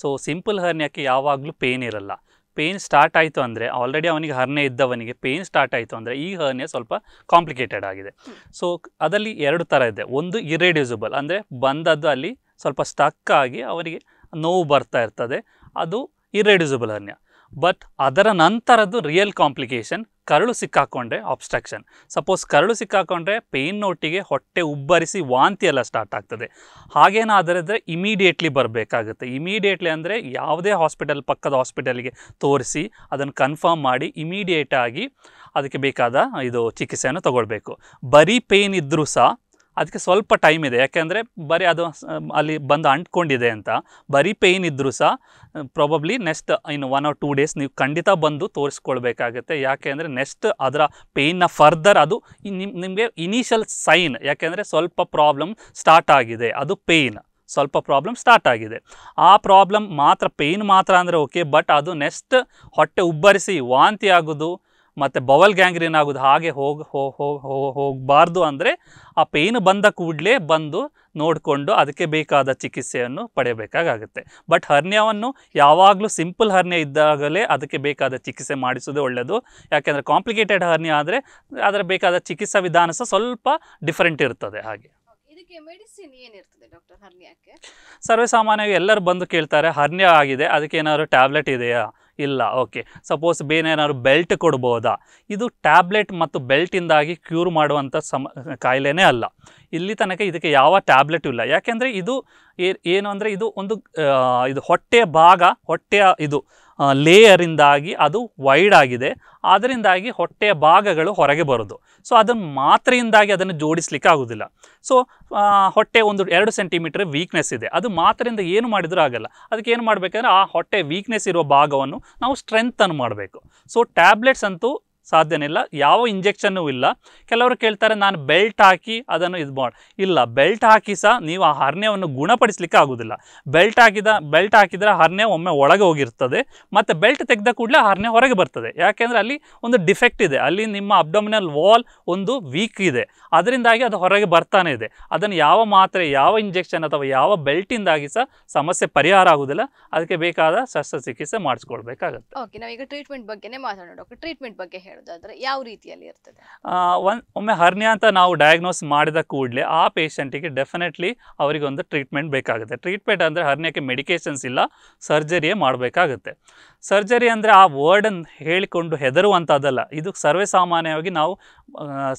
ಸೊ ಸಿಂಪಲ್ ಹರ್ನಿಯಕ್ಕೆ ಯಾವಾಗಲೂ ಪೇಯ್ನ್ ಇರಲ್ಲ ಪೇಯ್ನ್ ಸ್ಟಾರ್ಟ್ ಆಯಿತು ಅಂದರೆ ಆಲ್ರೆಡಿ ಅವನಿಗೆ ಹರ್ನೆ ಇದ್ದವನಿಗೆ ಪೇಯ್ನ್ ಸ್ಟಾರ್ಟ್ ಆಯಿತು ಅಂದರೆ ಈ ಹರ್ನಿಯ ಸ್ವಲ್ಪ ಕಾಂಪ್ಲಿಕೇಟೆಡ್ ಆಗಿದೆ ಸೊ ಅದರಲ್ಲಿ ಎರಡು ಥರ ಇದೆ ಒಂದು ಇರೆಡ್ಯೂಸಬಲ್ ಅಂದರೆ ಬಂದದ್ದು ಅಲ್ಲಿ ಸ್ವಲ್ಪ ಸ್ಟಕ್ ಆಗಿ ಅವನಿಗೆ ನೋವು ಬರ್ತಾ ಇರ್ತದೆ ಅದು ಇರೆಡ್ಯೂಸಬಲ್ ಹರ್ನಿಯ ಬಟ್ ಅದರ ನಂತರದ್ದು ರಿಯಲ್ ಕಾಂಪ್ಲಿಕೇಶನ್ ಕರಳು ಸಿಕ್ಕಾಕೊಂಡ್ರೆ ಆಬ್ಸ್ಟ್ರಾಕ್ಷನ್ ಸಪೋಸ್ ಕರಳು ಸಿಕ್ಕಾಕೊಂಡ್ರೆ ಪೇಯ್ನ್ ನೋಟಿಗೆ ಹೊಟ್ಟೆ ಉಬ್ಬರಿಸಿ ವಾಂತಿ ಎಲ್ಲ ಸ್ಟಾರ್ಟ್ ಆಗ್ತದೆ ಹಾಗೇನಾದರೆ ಇಮಿಡಿಯೇಟ್ಲಿ ಬರಬೇಕಾಗುತ್ತೆ ಇಮಿಡಿಯೇಟ್ಲಿ ಅಂದರೆ ಯಾವುದೇ ಹಾಸ್ಪಿಟಲ್ ಪಕ್ಕದ ಹಾಸ್ಪಿಟಲ್ಗೆ ತೋರಿಸಿ ಅದನ್ನು ಕನ್ಫರ್ಮ್ ಮಾಡಿ ಇಮಿಡಿಯೇಟಾಗಿ ಅದಕ್ಕೆ ಬೇಕಾದ ಇದು ಚಿಕಿತ್ಸೆಯನ್ನು ತಗೊಳ್ಬೇಕು ಬರೀ ಪೇಯ್ನ್ ಇದ್ದರೂ ಸಹ ಅದಕ್ಕೆ ಸ್ವಲ್ಪ ಟೈಮ್ ಇದೆ ಯಾಕೆಂದರೆ ಬರೀ ಅದು ಅಲ್ಲಿ ಬಂದು ಅಂಟ್ಕೊಂಡಿದೆ ಅಂತ ಬರೀ ಪೇಯ್ನ್ ಇದ್ದರೂ ಸಹ ಪ್ರಾಬಬ್ಲಿ ನೆಕ್ಸ್ಟ್ ಇನ್ನು ಒನ್ ಆರ್ ಟೂ ಡೇಸ್ ನೀವು ಖಂಡಿತ ಬಂದು ತೋರಿಸ್ಕೊಳ್ಬೇಕಾಗತ್ತೆ ಯಾಕೆ ಅಂದರೆ ನೆಕ್ಸ್ಟ್ ಅದರ ಪೇಯ್ನ ಫರ್ದರ್ ಅದು ನಿಮ್ಮ ನಿಮಗೆ ಇನಿಷಿಯಲ್ ಸೈನ್ ಯಾಕೆಂದರೆ ಸ್ವಲ್ಪ ಪ್ರಾಬ್ಲಮ್ ಸ್ಟಾರ್ಟ್ ಆಗಿದೆ ಅದು ಪೇಯ್ನ್ ಸ್ವಲ್ಪ ಪ್ರಾಬ್ಲಮ್ ಸ್ಟಾರ್ಟ್ ಆಗಿದೆ ಆ ಪ್ರಾಬ್ಲಮ್ ಮಾತ್ರ ಪೇಯ್ನ್ ಮಾತ್ರ ಅಂದರೆ ಓಕೆ ಬಟ್ ಅದು ನೆಕ್ಸ್ಟ್ ಹೊಟ್ಟೆ ಉಬ್ಬರಿಸಿ ವಾಂತಿ ಆಗೋದು ಮತ್ತು ಬವಲ್ ಗ್ಯಾಂಗ್ರೀನ್ ಆಗೋದು ಹಾಗೆ ಹೋಗಿ ಹೋಗಬಾರ್ದು ಅಂದರೆ ಆ ಪೇಯ್ನ್ ಬಂದ ಕೂಡಲೇ ಬಂದು ನೋಡಿಕೊಂಡು ಅದಕ್ಕೆ ಬೇಕಾದ ಚಿಕಿತ್ಸೆಯನ್ನು ಪಡೆಯಬೇಕಾಗುತ್ತೆ ಬಟ್ ಹರ್ನಿಯವನ್ನು ಯಾವಾಗಲೂ ಸಿಂಪಲ್ ಹರ್ನಿಯ ಇದ್ದಾಗಲೇ ಅದಕ್ಕೆ ಬೇಕಾದ ಚಿಕಿತ್ಸೆ ಮಾಡಿಸೋದೇ ಒಳ್ಳೆಯದು ಯಾಕೆಂದರೆ ಕಾಂಪ್ಲಿಕೇಟೆಡ್ ಹರ್ನಿಯ ಆದರೆ ಅದರ ಬೇಕಾದ ಚಿಕಿತ್ಸಾ ವಿಧಾನ ಸಹ ಸ್ವಲ್ಪ ಡಿಫ್ರೆಂಟ್ ಇರ್ತದೆ ಹಾಗೆ ಮೆಡಿಸಿನ್ ಏನಿರ್ತದೆ ಡಾಕ್ಟರ್ ಹರ್ನಿಯಾಕ್ಕೆ ಸರ್ವೇಸಾಮಾನ್ಯವಾಗಿ ಎಲ್ಲರೂ ಬಂದು ಕೇಳ್ತಾರೆ ಹರ್ನ್ಯ ಆಗಿದೆ ಅದಕ್ಕೆ ಏನಾದರೂ ಟ್ಯಾಬ್ಲೆಟ್ ಇದೆಯಾ ಇಲ್ಲ ಓಕೆ ಸಪೋಸ್ ಬೇನೇನಾದ್ರು ಬೆಲ್ಟ್ ಕೊಡ್ಬೋದಾ ಇದು ಟ್ಯಾಬ್ಲೆಟ್ ಮತ್ತು ಬೆಲ್ಟಿಂದಾಗಿ ಕ್ಯೂರ್ ಮಾಡುವಂಥ ಸಮ ಕಾಯಿಲೆನೇ ಅಲ್ಲ ಇಲ್ಲಿ ತನಕ ಇದಕ್ಕೆ ಯಾವ ಟ್ಯಾಬ್ಲೆಟೂ ಇಲ್ಲ ಯಾಕೆಂದರೆ ಇದು ಏನು ಅಂದರೆ ಇದು ಒಂದು ಇದು ಹೊಟ್ಟೆಯ ಭಾಗ ಹೊಟ್ಟೆಯ ಇದು ಲೇಯರಿಂದಾಗಿ ಅದು ವೈಡ್ ಆಗಿದೆ ಅದರಿಂದಾಗಿ ಹೊಟ್ಟೆಯ ಭಾಗಗಳು ಹೊರಗೆ ಬರೋದು ಸೊ ಅದನ್ನು ಮಾತ್ರೆಯಿಂದಾಗಿ ಅದನ್ನು ಜೋಡಿಸ್ಲಿಕ್ಕೆ ಆಗೋದಿಲ್ಲ ಸೊ ಹೊಟ್ಟೆ ಒಂದು ಎರಡು ಸೆಂಟಿಮೀಟರ್ ವೀಕ್ನೆಸ್ ಇದೆ ಅದು ಮಾತ್ರೆಯಿಂದ ಏನು ಮಾಡಿದರೂ ಆಗಲ್ಲ ಅದಕ್ಕೆ ಏನು ಮಾಡಬೇಕಂದ್ರೆ ಆ ಹೊಟ್ಟೆ ವೀಕ್ನೆಸ್ ಇರುವ ಭಾಗವನ್ನು ನಾವು ಸ್ಟ್ರೆಂತನ್ನು ಮಾಡಬೇಕು ಸೊ ಟ್ಯಾಬ್ಲೆಟ್ಸ್ ಅಂತೂ ಸಾಧ್ಯನೇ ಇಲ್ಲ ಯಾವ ಇಂಜೆಕ್ಷನ್ನು ಇಲ್ಲ ಕೆಲವರು ಕೇಳ್ತಾರೆ ನಾನು ಬೆಲ್ಟ್ ಹಾಕಿ ಅದನ್ನು ಇದು ಮಾಡಿ ಇಲ್ಲ ಬೆಲ್ಟ್ ಹಾಕಿ ಸಹ ನೀವು ಆ ಹರ್ನೆಯನ್ನು ಗುಣಪಡಿಸಲಿಕ್ಕೆ ಆಗೋದಿಲ್ಲ ಬೆಲ್ಟ್ ಹಾಕಿದ ಬೆಲ್ಟ್ ಹಾಕಿದರೆ ಹರ್ನೆ ಒಮ್ಮೆ ಒಳಗೆ ಹೋಗಿರ್ತದೆ ಮತ್ತು ಬೆಲ್ಟ್ ತೆಗೆದ ಕೂಡಲೇ ಹರ್ನೆ ಹೊರಗೆ ಬರ್ತದೆ ಯಾಕೆಂದರೆ ಅಲ್ಲಿ ಒಂದು ಡಿಫೆಕ್ಟ್ ಇದೆ ಅಲ್ಲಿ ನಿಮ್ಮ ಅಬ್ಡಮಿನಲ್ ವಾಲ್ ಒಂದು ವೀಕ್ ಇದೆ ಅದರಿಂದಾಗಿ ಅದು ಹೊರಗೆ ಬರ್ತಾನೆ ಇದೆ ಅದನ್ನು ಯಾವ ಮಾತ್ರೆ ಯಾವ ಇಂಜೆಕ್ಷನ್ ಅಥವಾ ಯಾವ ಬೆಲ್ಟಿಂದಾಗಿ ಸಹ ಸಮಸ್ಯೆ ಪರಿಹಾರ ಆಗೋದಿಲ್ಲ ಅದಕ್ಕೆ ಬೇಕಾದ ಶಸ್ತ್ರಚಿಕಿತ್ಸೆ ಮಾಡಿಸ್ಕೊಳ್ಬೇಕಾಗುತ್ತೆ ಓಕೆ ನಾವೀಗ ಟ್ರೀಟ್ಮೆಂಟ್ ಬಗ್ಗೆ ಮಾತಾಡೋಣ ಡಾಕ್ಟರ್ ಟ್ರೀಟ್ಮೆಂಟ್ ಬಗ್ಗೆ ಹೇಳಿ ಯಾವ ರೀತಿಯಲ್ಲಿ ಇರ್ತದೆ ಒಂದು ಒಮ್ಮೆ ಹರ್ನಿಯಾ ಅಂತ ನಾವು ಡಯಾಗ್ನೋಸ್ ಮಾಡಿದ ಕೂಡಲೇ ಆ ಪೇಷಂಟಿಗೆ ಡೆಫಿನೆಟ್ಲಿ ಅವರಿಗೆ ಒಂದು ಟ್ರೀಟ್ಮೆಂಟ್ ಬೇಕಾಗುತ್ತೆ ಟ್ರೀಟ್ಮೆಂಟ್ ಅಂದರೆ ಹರ್ನಿಯಾಕ್ಕೆ ಮೆಡಿಕೇಶನ್ಸ್ ಇಲ್ಲ ಸರ್ಜರಿಯೇ ಮಾಡಬೇಕಾಗುತ್ತೆ ಸರ್ಜರಿ ಅಂದರೆ ಆ ವರ್ಡನ್ನು ಹೇಳಿಕೊಂಡು ಹೆದರುವಂಥದ್ದಲ್ಲ ಇದು ಸರ್ವೇಸಾಮಾನ್ಯವಾಗಿ ನಾವು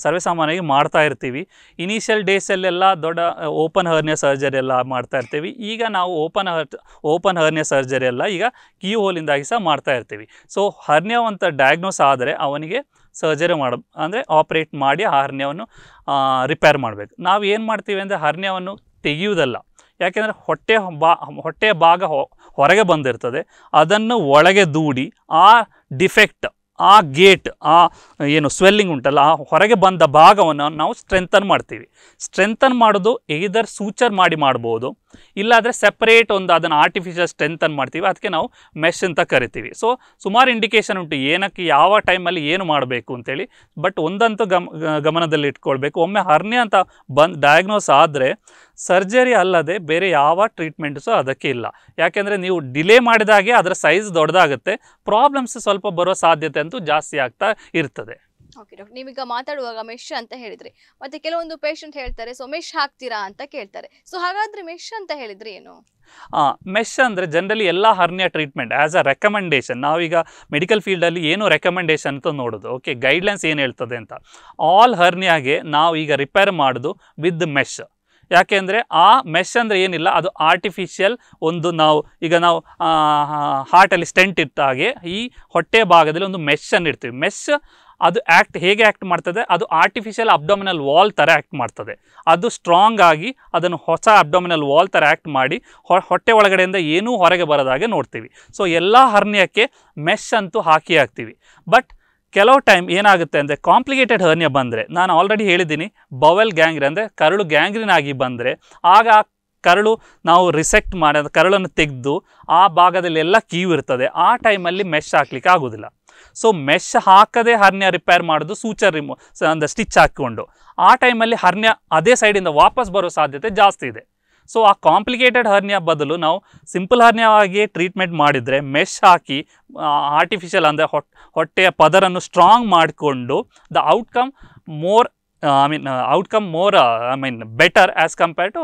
ಸರ್ವೇಸಾಮಾನ್ಯವಾಗಿ ಮಾಡ್ತಾ ಇರ್ತೀವಿ ಇನಿಷಿಯಲ್ ಡೇಸಲ್ಲೆಲ್ಲ ದೊಡ್ಡ ಓಪನ್ ಹರ್ನಿಯ ಸರ್ಜರಿ ಎಲ್ಲ ಮಾಡ್ತಾ ಇರ್ತೀವಿ ಈಗ ನಾವು ಓಪನ್ ಹರ್ ಓಪನ್ ಹರ್ನಿಯ ಸರ್ಜರಿ ಎಲ್ಲ ಈಗ ಕೀ ಹೋಲಿಂದಾಗಿ ಸಹ ಮಾಡ್ತಾ ಇರ್ತೀವಿ ಸೊ ಹರ್ನಿಯ ಅಂತ ಡಯಾಗ್ನೋಸ್ ಆದರೆ ಅವನಿಗೆ ಅವನಿಗೆ ಸರ್ಜರಿ ಮಾಡ ಅಂದರೆ ಆಪ್ರೇಟ್ ಮಾಡಿ ಆ ಹರ್ನ್ಯವನ್ನು ರಿಪೇರ್ ಮಾಡಬೇಕು ನಾವು ಏನು ಮಾಡ್ತೀವಿ ಅಂದರೆ ಹರ್ನ್ಯವನ್ನು ತೆಗೆಯುವುದಲ್ಲ ಯಾಕೆಂದರೆ ಹೊಟ್ಟೆ ಬಾ ಹೊಟ್ಟೆಯ ಭಾಗ ಹೊರಗೆ ಬಂದಿರ್ತದೆ ಅದನ್ನು ಒಳಗೆ ದೂಡಿ ಆ ಡಿಫೆಕ್ಟ್ ಆ ಗೇಟ್ ಆ ಏನು ಸ್ವೆಲ್ಲಿಂಗ್ ಉಂಟಲ್ಲ ಆ ಹೊರಗೆ ಬಂದ ಭಾಗವನ್ನು ನಾವು ಸ್ಟ್ರೆಂಥನ್ ಮಾಡ್ತೀವಿ ಸ್ಟ್ರೆಂಥನ್ ಮಾಡೋದು ಏದರ್ ಸೂಚರ್ ಮಾಡಿ ಮಾಡ್ಬೋದು ಇಲ್ಲಾದರೆ ಸಪ್ರೇಟ್ ಒಂದು ಅದನ್ನು ಆರ್ಟಿಫಿಷಿಯಲ್ ಸ್ಟ್ರೆಂತ್ ಅಂತ ಮಾಡ್ತೀವಿ ಅದಕ್ಕೆ ನಾವು ಮೆಶ್ ಅಂತ ಕರಿತೀವಿ ಸೊ ಸುಮಾರು ಇಂಡಿಕೇಷನ್ ಉಂಟು ಏನಕ್ಕೆ ಯಾವ ಟೈಮಲ್ಲಿ ಏನು ಮಾಡಬೇಕು ಅಂತೇಳಿ ಬಟ್ ಒಂದಂತೂ ಗಮ್ ಗಮನದಲ್ಲಿ ಇಟ್ಕೊಳ್ಬೇಕು ಒಮ್ಮೆ ಹರ್ನಿ ಅಂತ ಬಂದು ಡಯಾಗ್ನೋಸ್ ಆದರೆ ಸರ್ಜರಿ ಅಲ್ಲದೆ ಬೇರೆ ಯಾವ ಟ್ರೀಟ್ಮೆಂಟ್ಸು ಅದಕ್ಕೆ ಇಲ್ಲ ಯಾಕೆಂದರೆ ನೀವು ಡಿಲೇ ಮಾಡಿದಾಗೆ ಅದರ ಸೈಜ್ ದೊಡ್ಡದಾಗುತ್ತೆ ಪ್ರಾಬ್ಲಮ್ಸ್ ಸ್ವಲ್ಪ ಬರೋ ಸಾಧ್ಯತೆ ಅಂತೂ ಜಾಸ್ತಿ ಆಗ್ತಾ ಇರ್ತದೆ ಓಕೆ ಡಾಕ್ಟರ್ ನೀವೀಗ ಮಾತಾಡುವಾಗ ಮೆಶ್ ಅಂತ ಹೇಳಿದ್ರಿ ಮತ್ತೆ ಕೆಲವೊಂದು ಪೇಷಂಟ್ ಹೇಳ್ತಾರೆ ಸೊ ಮೆಶ್ ಹಾಕ್ತೀರಾ ಅಂತ ಕೇಳ್ತಾರೆ ಸೊ ಹಾಗಾದ್ರೆ ಮೆಶ್ ಅಂತ ಹೇಳಿದ್ರೆ ಏನು ಮೆಶ್ ಅಂದರೆ ಜನರಲಿ ಎಲ್ಲ hernia treatment as a recommendation ನಾವೀಗ ಮೆಡಿಕಲ್ ಫೀಲ್ಡಲ್ಲಿ ಏನು ರೆಕಮೆಂಡೇಷನ್ ಅಂತ ನೋಡೋದು ಓಕೆ ಗೈಡ್ಲೈನ್ಸ್ ಏನು ಹೇಳ್ತದೆ ಅಂತ ಆಲ್ ಹರ್ನಿಯಾಗೆ ನಾವು ಈಗ ರಿಪೇರ್ ಮಾಡೋದು ವಿತ್ ಮೆಶ್ ಯಾಕೆಂದರೆ ಆ ಮೆಶ್ ಅಂದರೆ ಏನಿಲ್ಲ ಅದು ಆರ್ಟಿಫಿಷಿಯಲ್ ಒಂದು ನಾವು ಈಗ ನಾವು ಹಾರ್ಟಲ್ಲಿ ಸ್ಟೆಂಟ್ ಇಟ್ಟ ಹಾಗೆ ಈ ಹೊಟ್ಟೆ ಭಾಗದಲ್ಲಿ ಒಂದು ಮೆಶ್ ಅನ್ನು ಇಡ್ತೀವಿ ಮೆಶ್ ಅದು ಆ್ಯಕ್ಟ್ ಹೇಗೆ ಆ್ಯಕ್ಟ್ ಮಾಡ್ತದೆ ಅದು ಆರ್ಟಿಫಿಷಿಯಲ್ ಅಬ್ಡೊಮಿನಲ್ ವಾಲ್ ಥರ ಆ್ಯಕ್ಟ್ ಮಾಡ್ತದೆ ಅದು ಸ್ಟ್ರಾಂಗ್ ಆಗಿ ಅದನ್ನು ಹೊಸ ಅಬ್ಡೊಮಿನಲ್ ವಾಲ್ ಥರ ಆ್ಯಕ್ಟ್ ಮಾಡಿ ಹೊಟ್ಟೆ ಒಳಗಡೆಯಿಂದ ಏನೂ ಹೊರಗೆ ಬರೋದಾಗೆ ನೋಡ್ತೀವಿ ಸೊ ಎಲ್ಲ ಹರ್ನಿಯಕ್ಕೆ ಮೆಶ್ ಅಂತೂ ಹಾಕಿ ಹಾಕ್ತೀವಿ ಬಟ್ ಕೆಲವು ಟೈಮ್ ಏನಾಗುತ್ತೆ ಅಂದರೆ ಕಾಂಪ್ಲಿಕೇಟೆಡ್ ಹರ್ನಿಯ ಬಂದರೆ ನಾನು ಆಲ್ರೆಡಿ ಹೇಳಿದ್ದೀನಿ ಬವೆಲ್ ಗ್ಯಾಂಗ್ರಿ ಅಂದರೆ ಕರಳು ಗ್ಯಾಂಗ್ರಿನಾಗಿ ಆಗಿ ಬಂದರೆ ಆಗ ಕರಳು ನಾವು ರಿಸೆಕ್ಟ್ ಮಾಡಿ ಕರಳನ್ನು ತೆಗೆದು ಆ ಭಾಗದಲ್ಲಿ ಎಲ್ಲ ಇರ್ತದೆ ಆ ಟೈಮಲ್ಲಿ ಮೆಶ್ ಹಾಕ್ಲಿಕ್ಕೆ ಆಗೋದಿಲ್ಲ ಸೊ ಮೆಶ್ ಹಾಕದೆ ಹರ್ನ್ಯ ರಿಪೇರ್ ಮಾಡೋದು ಸೂಚರ್ ರಿಮೂ ಅಂದರೆ ಸ್ಟಿಚ್ ಹಾಕಿಕೊಂಡು ಆ ಟೈಮಲ್ಲಿ ಹರ್ನ್ಯ ಅದೇ ಸೈಡಿಂದ ವಾಪಸ್ ಬರೋ ಸಾಧ್ಯತೆ ಜಾಸ್ತಿ ಇದೆ ಸೊ ಆ ಕಾಂಪ್ಲಿಕೇಟೆಡ್ ಹರ್ನಿಯಾ ಬದಲು ನಾವು ಸಿಂಪಲ್ ಹರ್ನಿಯಾಗಿ ಟ್ರೀಟ್ಮೆಂಟ್ ಮಾಡಿದರೆ ಮೆಶ್ ಹಾಕಿ ಆರ್ಟಿಫಿಷಿಯಲ್ ಅಂದರೆ ಹೊಟ್ಟೆಯ ಪದರನ್ನು ಸ್ಟ್ರಾಂಗ್ ಮಾಡಿಕೊಂಡು the outcome more I mean outcome more I mean better as compare to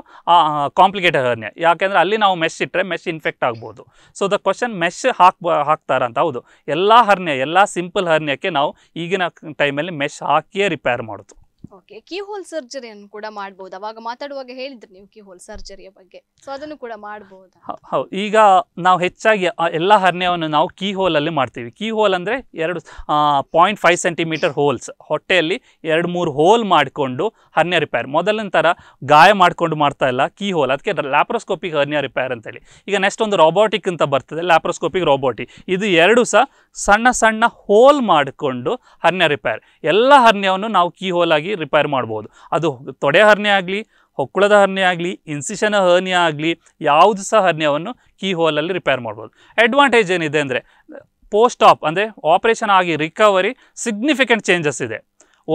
complicated hernia ಯಾಕೆಂದರೆ ಅಲ್ಲಿ ನಾವು ಮೆಶ್ ಇಟ್ಟರೆ ಮೆಶ್ ಇನ್ಫೆಕ್ಟ್ ಆಗ್ಬೋದು ಸೊ ದ ಕ್ವಶನ್ ಮೆಶ್ ಹಾಕ್ಬ ಹಾಕ್ತಾರ ಅಂತ ಹೌದು ಎಲ್ಲ ಹರ್ನಿಯಾ ಎಲ್ಲ ಸಿಂಪಲ್ ಹರ್ನಿಯಾಕ್ಕೆ ನಾವು ಈಗಿನ ಟೈಮಲ್ಲಿ ಮೆಶ್ ಹಾಕಿಯೇ ರಿಪೇರ್ ಮಾಡೋದು ಓಕೆ ಕೀ ಹೋಲ್ ಸರ್ಜರಿಯನ್ನು ಕೂಡ ಮಾಡ್ಬೋದು ಅವಾಗ ಮಾತಾಡುವಾಗ ಹೇಳಿದ್ರು ನೀವು ಕೀ ಹೋಲ್ ಸರ್ಜರಿಯ ಬಗ್ಗೆ ಸೊ ಅದನ್ನು ಕೂಡ ಮಾಡ್ಬೋದು ಹೌದು ಈಗ ನಾವು ಹೆಚ್ಚಾಗಿ ಎಲ್ಲ ಹರ್ನಿಯವನ್ನು ನಾವು ಕೀ ಹೋಲಲ್ಲಿ ಮಾಡ್ತೀವಿ ಕೀ ಹೋಲ್ ಅಂದರೆ ಎರಡು ಪಾಯಿಂಟ್ ಫೈವ್ ಸೆಂಟಿಮೀಟರ್ ಹೋಲ್ಸ್ ಹೊಟ್ಟೆಯಲ್ಲಿ ಎರಡು ಮೂರು ಹೋಲ್ ಮಾಡಿಕೊಂಡು ಹರ್ನಿಯ ರಿಪೇರ್ ಮೊದಲಿನ ಥರ ಗಾಯ ಮಾಡ್ಕೊಂಡು ಮಾಡ್ತಾ ಇಲ್ಲ ಕೀ ಹೋಲ್ ಅದಕ್ಕೆ ಲ್ಯಾಪ್ರೋಸ್ಕೋಪಿಕ್ ಹರ್ನಿಯ ರಿಪೇರ್ ಅಂತೇಳಿ ಈಗ ನೆಕ್ಸ್ಟ್ ಒಂದು ರೋಬೋಟಿಕ್ ಅಂತ ಬರ್ತದೆ ಲ್ಯಾಪ್ರೋಸ್ಕೋಪಿಕ್ ರೋಬೋಟಿಕ್ ಇದು ಎರಡು ಸಹ ಸಣ್ಣ ಸಣ್ಣ ಹೋಲ್ ಮಾಡಿಕೊಂಡು ಹರ್ನಿಯ ರಿಪೇರ್ ಎಲ್ಲ ಹರ್ನಿಯವನ್ನು ನಾವು ಕೀ ಆಗಿ ರಿಪೇರ್ ಮಾಡ್ಬೋದು ಅದು ತೊಡೆ ಹರ್ನೆ ಆಗಲಿ ಹೊಕ್ಕುಳದ ಹರ್ನೆ ಆಗಲಿ ಇನ್ಸಿಷನ್ ಹರ್ನೆ ಆಗಲಿ ಯಾವುದು ಸಹ ಹರ್ನೆಯವನ್ನು ಕೀ ಹೋಲಲ್ಲಿ ರಿಪೇರ್ ಮಾಡ್ಬೋದು ಅಡ್ವಾಂಟೇಜ್ ಏನಿದೆ ಅಂದರೆ ಪೋಸ್ಟ್ ಆಪ್ ಅಂದರೆ ಆಪರೇಷನ್ ಆಗಿ ರಿಕವರಿ ಸಿಗ್ನಿಫಿಕೆಂಟ್ ಚೇಂಜಸ್ ಇದೆ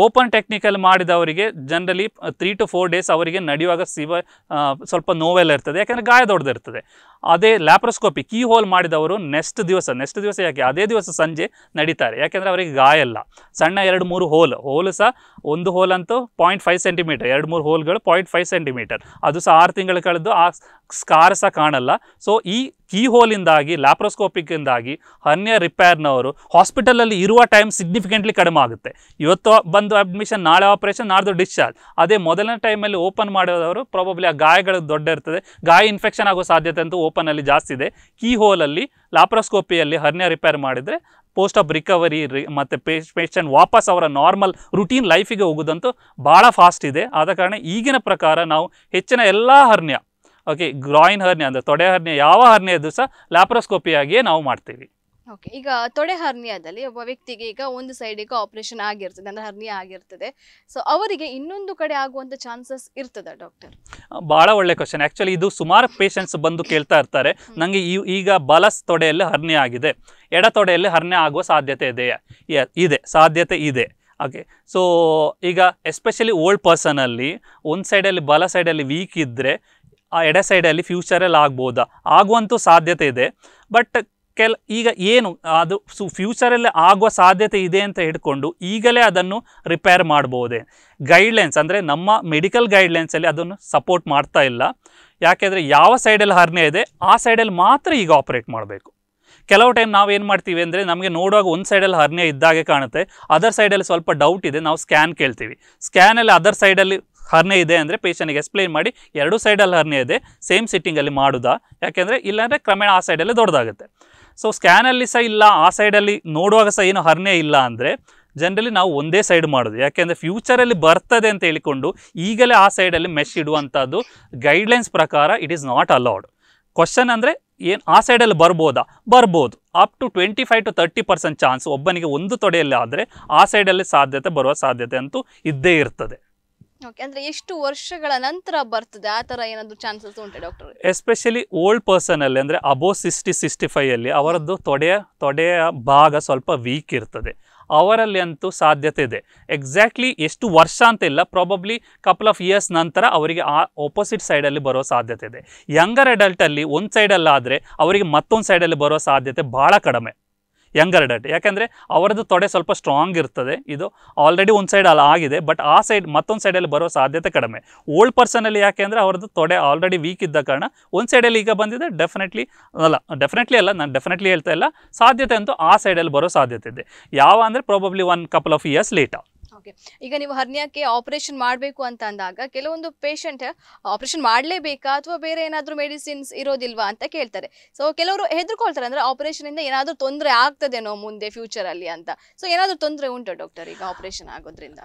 ಓಪನ್ ಟೆಕ್ನಿಕಲ್ ಮಾಡಿದವರಿಗೆ generally three to four days ಅವರಿಗೆ ನಡೆಯುವಾಗ ಸಿವ ಸ್ವಲ್ಪ ನೋವೆಲ್ಲ ಇರ್ತದೆ ಯಾಕೆಂದರೆ ಗಾಯ ದೊಡ್ಡದಿರ್ತದೆ ಅದೇ ಲ್ಯಾಪ್ರೋಸ್ಕೋಪಿ ಕೀ ಹೋಲ್ ಮಾಡಿದವರು ನೆಕ್ಸ್ಟ್ ದಿವಸ ನೆಕ್ಸ್ಟ್ ದಿವಸ ಯಾಕೆ ಅದೇ ದಿವಸ ಸಂಜೆ ನಡೀತಾರೆ ಯಾಕೆಂದರೆ ಅವರಿಗೆ ಗಾಯ ಇಲ್ಲ ಸಣ್ಣ ಎರಡು ಮೂರು ಹೋಲ್ ಹೋಲು ಸಹ ಒಂದು ಹೋಲ್ ಅಂತೂ ಪಾಯಿಂಟ್ ಫೈವ್ ಸೆಂಟಿಮೀಟರ್ ಎರಡು ಮೂರು ಹೋಲ್ಗಳು ಪಾಯಿಂಟ್ ಫೈವ್ ಸೆಂಟಿಮೀಟರ್ ಅದು ಸಹ ಆರು ತಿಂಗಳು ಕಳೆದು ಆ ಸ್ಕಾರ್ ಸಹ ಕಾಣಲ್ಲ ಸೊ ಈ ಕೀ ಹೋಲಿಂದಾಗಿ ಲ್ಯಾಪ್ರೋಸ್ಕೋಪಿಕ್ಕಿಂದಾಗಿ ಹನ್ಯ ರಿಪೇರ್ನವರು ಹಾಸ್ಪಿಟಲಲ್ಲಿ ಇರುವ ಟೈಮ್ ಸಿಗ್ನಿಫಿಕೆಂಟ್ಲಿ ಕಡಿಮೆ ಆಗುತ್ತೆ ಇವತ್ತು ಬಂದು ಅಡ್ಮಿಷನ್ ನಾಳೆ ಆಪರೇಷನ್ ನಾಡ್ದು ಡಿಸ್ಚಾರ್ಜ್ ಅದೇ ಮೊದಲನೇ ಟೈಮಲ್ಲಿ ಓಪನ್ ಮಾಡೋದವರು ಪ್ರಾಬಬ್ಲಿ ಆ ಗಾಯಗಳು ದೊಡ್ಡ ಇರ್ತದೆ ಗಾಯ ಇನ್ಫೆಕ್ಷನ್ ಆಗೋ ಸಾಧ್ಯತೆ ಅಂತೂ ಓಪನಲ್ಲಿ ಜಾಸ್ತಿ ಇದೆ ಕೀ ಹೋಲಲ್ಲಿ ಲಾಪ್ರೋಸ್ಕೋಪಿಯಲ್ಲಿ ಹರ್ನಿಯ ರಿಪೇರ್ ಮಾಡಿದರೆ ಪೋಸ್ಟ್ ಆಫ್ ರಿಕವರಿ ಮತ್ತು ಪೇಷಂಟ್ ವಾಪಸ್ ಅವರ ನಾರ್ಮಲ್ ರುಟೀನ್ ಲೈಫಿಗೆ ಹೋಗೋದಂತೂ ಭಾಳ ಫಾಸ್ಟ್ ಇದೆ ಆದ ಕಾರಣ ಈಗಿನ ಪ್ರಕಾರ ನಾವು ಹೆಚ್ಚಿನ ಎಲ್ಲ ಹರ್ನಿಯ ಓಕೆ ಗ್ರಾಯಿನ್ ಹರ್ನಿಯ ಅಂದರೆ ತೊಡೆ ಹರ್ನಿಯ ಯಾವ ಇದ್ದು ಸಹ ಲ್ಯಾಪ್ರೋಸ್ಕೋಪಿಯಾಗಿಯೇ ನಾವು ಮಾಡ್ತೀವಿ ಓಕೆ ಈಗ ತೊಡೆ ಹರ್ನಿಯಾದಲ್ಲಿ ಒಬ್ಬ ವ್ಯಕ್ತಿಗೆ ಈಗ ಒಂದು ಸೈಡಿಗೆ ಆಪರೇಷನ್ ಆಗಿರ್ತದೆ ಅಂದ್ರೆ ಹರ್ನಿಯಾ ಆಗಿರ್ತದೆ ಸೊ ಅವರಿಗೆ ಇನ್ನೊಂದು ಕಡೆ ಆಗುವಂತ ಚಾನ್ಸಸ್ ಇರ್ತದ ಡಾಕ್ಟರ್ ಬಹಳ ಒಳ್ಳೆ ಕ್ವಶನ್ ಆಕ್ಚುಲಿ ಇದು ಸುಮಾರು ಪೇಷಂಟ್ಸ್ ಬಂದು ಕೇಳ್ತಾ ಇರ್ತಾರೆ ನಂಗೆ ಈಗ ಬಲಸ್ ತೊಡೆಯಲ್ಲಿ ಹರ್ನಿ ಆಗಿದೆ ಎಡ ತೊಡೆಯಲ್ಲಿ ಹರ್ನಿ ಆಗುವ ಸಾಧ್ಯತೆ ಇದೆಯಾ ಇದೆ ಸಾಧ್ಯತೆ ಇದೆ ಓಕೆ ಸೊ ಈಗ ಎಸ್ಪೆಷಲಿ ಓಲ್ಡ್ ಪರ್ಸನಲ್ಲಿ ಒಂದು ಸೈಡಲ್ಲಿ ಬಲ ಸೈಡಲ್ಲಿ ವೀಕ್ ಇದ್ದರೆ ಆ ಎಡ ಸೈಡಲ್ಲಿ ಫ್ಯೂಚರಲ್ಲಿ ಆಗ್ಬೋದಾ ಆಗುವಂತೂ ಸಾಧ್ಯತೆ ಇದೆ ಬಟ್ ಕೆಲ ಈಗ ಏನು ಅದು ಸು ಫ್ಯೂಚರಲ್ಲಿ ಆಗುವ ಸಾಧ್ಯತೆ ಇದೆ ಅಂತ ಹಿಡ್ಕೊಂಡು ಈಗಲೇ ಅದನ್ನು ರಿಪೇರ್ ಮಾಡ್ಬೋದೇ ಗೈಡ್ಲೈನ್ಸ್ ಅಂದರೆ ನಮ್ಮ ಮೆಡಿಕಲ್ ಗೈಡ್ಲೈನ್ಸಲ್ಲಿ ಅದನ್ನು ಸಪೋರ್ಟ್ ಮಾಡ್ತಾ ಇಲ್ಲ ಯಾಕೆಂದರೆ ಯಾವ ಸೈಡಲ್ಲಿ ಹರ್ನೆ ಇದೆ ಆ ಸೈಡಲ್ಲಿ ಮಾತ್ರ ಈಗ ಆಪ್ರೇಟ್ ಮಾಡಬೇಕು ಕೆಲವು ಟೈಮ್ ನಾವು ಏನು ಮಾಡ್ತೀವಿ ಅಂದರೆ ನಮಗೆ ನೋಡುವಾಗ ಒಂದು ಸೈಡಲ್ಲಿ ಹರ್ನೆ ಇದ್ದಾಗೆ ಕಾಣುತ್ತೆ ಅದರ್ ಸೈಡಲ್ಲಿ ಸ್ವಲ್ಪ ಡೌಟ್ ಇದೆ ನಾವು ಸ್ಕ್ಯಾನ್ ಕೇಳ್ತೀವಿ ಸ್ಕ್ಯಾನಲ್ಲಿ ಅದರ್ ಸೈಡಲ್ಲಿ ಹರ್ನೆ ಇದೆ ಅಂದರೆ ಪೇಷಂಟಿಗೆ ಎಕ್ಸ್ಪ್ಲೈನ್ ಮಾಡಿ ಎರಡು ಸೈಡಲ್ಲಿ ಹರ್ನೆ ಇದೆ ಸೇಮ್ ಸಿಟ್ಟಿಂಗಲ್ಲಿ ಮಾಡೋದಾ ಯಾಕೆಂದರೆ ಇಲ್ಲಾಂದರೆ ಕ್ರಮೇಣ ಆ ಸೈಡಲ್ಲಿ ದೊಡ್ಡದಾಗುತ್ತೆ ಸೊ ಸ್ಕ್ಯಾನಲ್ಲಿ ಸಹ ಇಲ್ಲ ಆ ಸೈಡಲ್ಲಿ ನೋಡುವಾಗ ಸಹ ಏನು ಹರ್ನೇ ಇಲ್ಲ ಅಂದರೆ ಜನರಲಿ ನಾವು ಒಂದೇ ಸೈಡ್ ಮಾಡೋದು ಯಾಕೆಂದರೆ ಫ್ಯೂಚರಲ್ಲಿ ಬರ್ತದೆ ಅಂತ ಹೇಳಿಕೊಂಡು ಈಗಲೇ ಆ ಸೈಡಲ್ಲಿ ಮೆಶ್ ಇಡುವಂಥದ್ದು ಗೈಡ್ಲೈನ್ಸ್ ಪ್ರಕಾರ it is not allowed question ಅಂದರೆ ಏನು ಆ ಸೈಡಲ್ಲಿ ಬರ್ಬೋದಾ ಬರ್ಬೋದು up to twenty five to thirty percent chance ಒಬ್ಬನಿಗೆ ಒಂದು ತೊಡೆಯಲ್ಲಿ ಆದರೆ ಆ ಸೈಡಲ್ಲಿ ಸಾಧ್ಯತೆ ಬರುವ ಸಾಧ್ಯತೆ ಅಂತೂ ಇದ್ದೇ ಇರ್ತದೆ ಓಕೆ ಅಂದ್ರೆ ಎಷ್ಟು ವರ್ಷಗಳ ನಂತರ ಬರ್ತದೆ ಆ ತರ ಏನಾದ್ರು ಚಾನ್ಸಸ್ ಉಂಟು ಡಾಕ್ಟರ್ ಎಸ್ಪೆಷಲಿ ಓಲ್ಡ್ ಪರ್ಸನ್ ಅಲ್ಲಿ ಅಂದ್ರೆ ಅಬೋ ಸಿಕ್ಸ್ಟಿ ಸಿಕ್ಸ್ಟಿ ಫೈವ್ ಅಲ್ಲಿ ಅವರದ್ದು ತೊಡೆಯ ತೊಡೆಯ ಭಾಗ ಸ್ವಲ್ಪ ವೀಕ್ ಇರ್ತದೆ ಅವರಲ್ಲಿ ಅಂತೂ ಸಾಧ್ಯತೆ ಇದೆ ಎಕ್ಸಾಕ್ಟ್ಲಿ ಎಷ್ಟು ವರ್ಷ ಅಂತ ಇಲ್ಲ ಪ್ರಾಬಬ್ಲಿ ಕಪಲ್ ಆಫ್ ಇಯರ್ಸ್ ನಂತರ ಅವರಿಗೆ ಆ ಆಪೋಸಿಟ್ ಸೈಡಲ್ಲಿ ಬರೋ ಸಾಧ್ಯತೆ ಇದೆ ಯಂಗರ್ ಅಡಲ್ಟಲ್ಲಿ ಒಂದು ಸೈಡಲ್ಲಾದರೆ ಅವರಿಗೆ ಮತ್ತೊಂದು ಸೈಡಲ್ಲಿ ಬರೋ ಸಾಧ್ಯತೆ ಭಾಳ ಕಡಿಮೆ ಯಂಗರ್ ಡಟ್ ಯಾಕೆಂದರೆ ಅವರದ್ದು ತೊಡೆ ಸ್ವಲ್ಪ ಸ್ಟ್ರಾಂಗ್ ಇರ್ತದೆ ಇದು ಆಲ್ರೆಡಿ ಒಂದು ಸೈಡ್ ಅಲ್ಲ ಆಗಿದೆ ಬಟ್ ಆ ಸೈಡ್ ಮತ್ತೊಂದು ಸೈಡಲ್ಲಿ ಬರೋ ಸಾಧ್ಯತೆ ಕಡಿಮೆ ಓಲ್ಡ್ ಪರ್ಸನಲ್ಲಿ ಯಾಕೆ ಅಂದರೆ ಅವರದ್ದು ತೊಡೆ ಆಲ್ರೆಡಿ ವೀಕ್ ಇದ್ದ ಕಾರಣ ಒಂದು ಸೈಡಲ್ಲಿ ಈಗ ಬಂದಿದೆ ಡೆಫಿನೆಟ್ಲಿ ಅಲ್ಲ ಡೆಫಿನೆಟ್ಲಿ ಅಲ್ಲ ನಾನು ಡೆಫಿನೆಟ್ಲಿ ಹೇಳ್ತಾ ಇಲ್ಲ ಸಾಧ್ಯತೆ ಅಂತೂ ಆ ಸೈಡಲ್ಲಿ ಬರೋ ಸಾಧ್ಯತೆ ಇದೆ ಯಾವ ಅಂದರೆ probably one couple of years late okay ಈಗ ನೀವು ಹರ್ನಿಯಾಕ್ಕೆ ಆಪರೇಷನ್ ಮಾಡಬೇಕು ಅಂತ ಅಂದಾಗ ಕೆಲವೊಂದು ಪೇಷಂಟ್ ಆಪರೇಷನ್ ಮಾಡಲೇಬೇಕಾ ಅಥವಾ ಬೇರೆ ಏನಾದರೂ ಮೆಡಿಸಿನ್ಸ್ ಇರೋದಿಲ್ವಾ ಅಂತ ಕೇಳ್ತಾರೆ ಸೊ ಕೆಲವರು ಹೆದರ್ಕೊಳ್ತಾರೆ ಅಂದರೆ ಆಪರೇಷನಿಂದ ಏನಾದರೂ ತೊಂದರೆ ಆಗ್ತದೇನೋ ಮುಂದೆ ಫ್ಯೂಚರಲ್ಲಿ ಅಂತ ಸೊ ಏನಾದರೂ ತೊಂದರೆ ಉಂಟು ಡಾಕ್ಟರ್ ಈಗ ಆಪರೇಷನ್ ಆಗೋದ್ರಿಂದ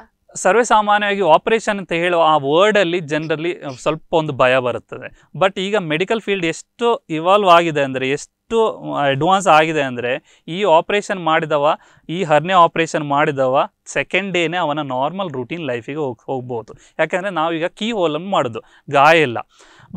ಸರ್ವೇ ಸಾಮಾನ್ಯವಾಗಿ ಆಪರೇಷನ್ ಅಂತ ಹೇಳುವ ಆ ವರ್ಡಲ್ಲಿ ಜನರಲ್ಲಿ ಸ್ವಲ್ಪ ಒಂದು ಭಯ ಬರುತ್ತದೆ ಬಟ್ ಈಗ ಮೆಡಿಕಲ್ ಫೀಲ್ಡ್ ಎಷ್ಟು ಇವಾಲ್ವ್ ಆಗಿದೆ ಅಂದರೆ ಎಷ್ಟು ಎಷ್ಟು ಅಡ್ವಾನ್ಸ್ ಆಗಿದೆ ಅಂದರೆ ಈ ಆಪ್ರೇಷನ್ ಮಾಡಿದವ ಈ ಹರ್ನೆ ಆಪ್ರೇಷನ್ ಮಾಡಿದವ ಸೆಕೆಂಡ್ ಡೇನೇ ಅವನ ನಾರ್ಮಲ್ ರೂಟೀನ್ ಲೈಫಿಗೆ ಹೋಗಿ ಹೋಗ್ಬೋದು ಯಾಕೆಂದರೆ ನಾವೀಗ ಕೀ ಹೋಲನ್ನು ಮಾಡೋದು ಗಾಯ ಇಲ್ಲ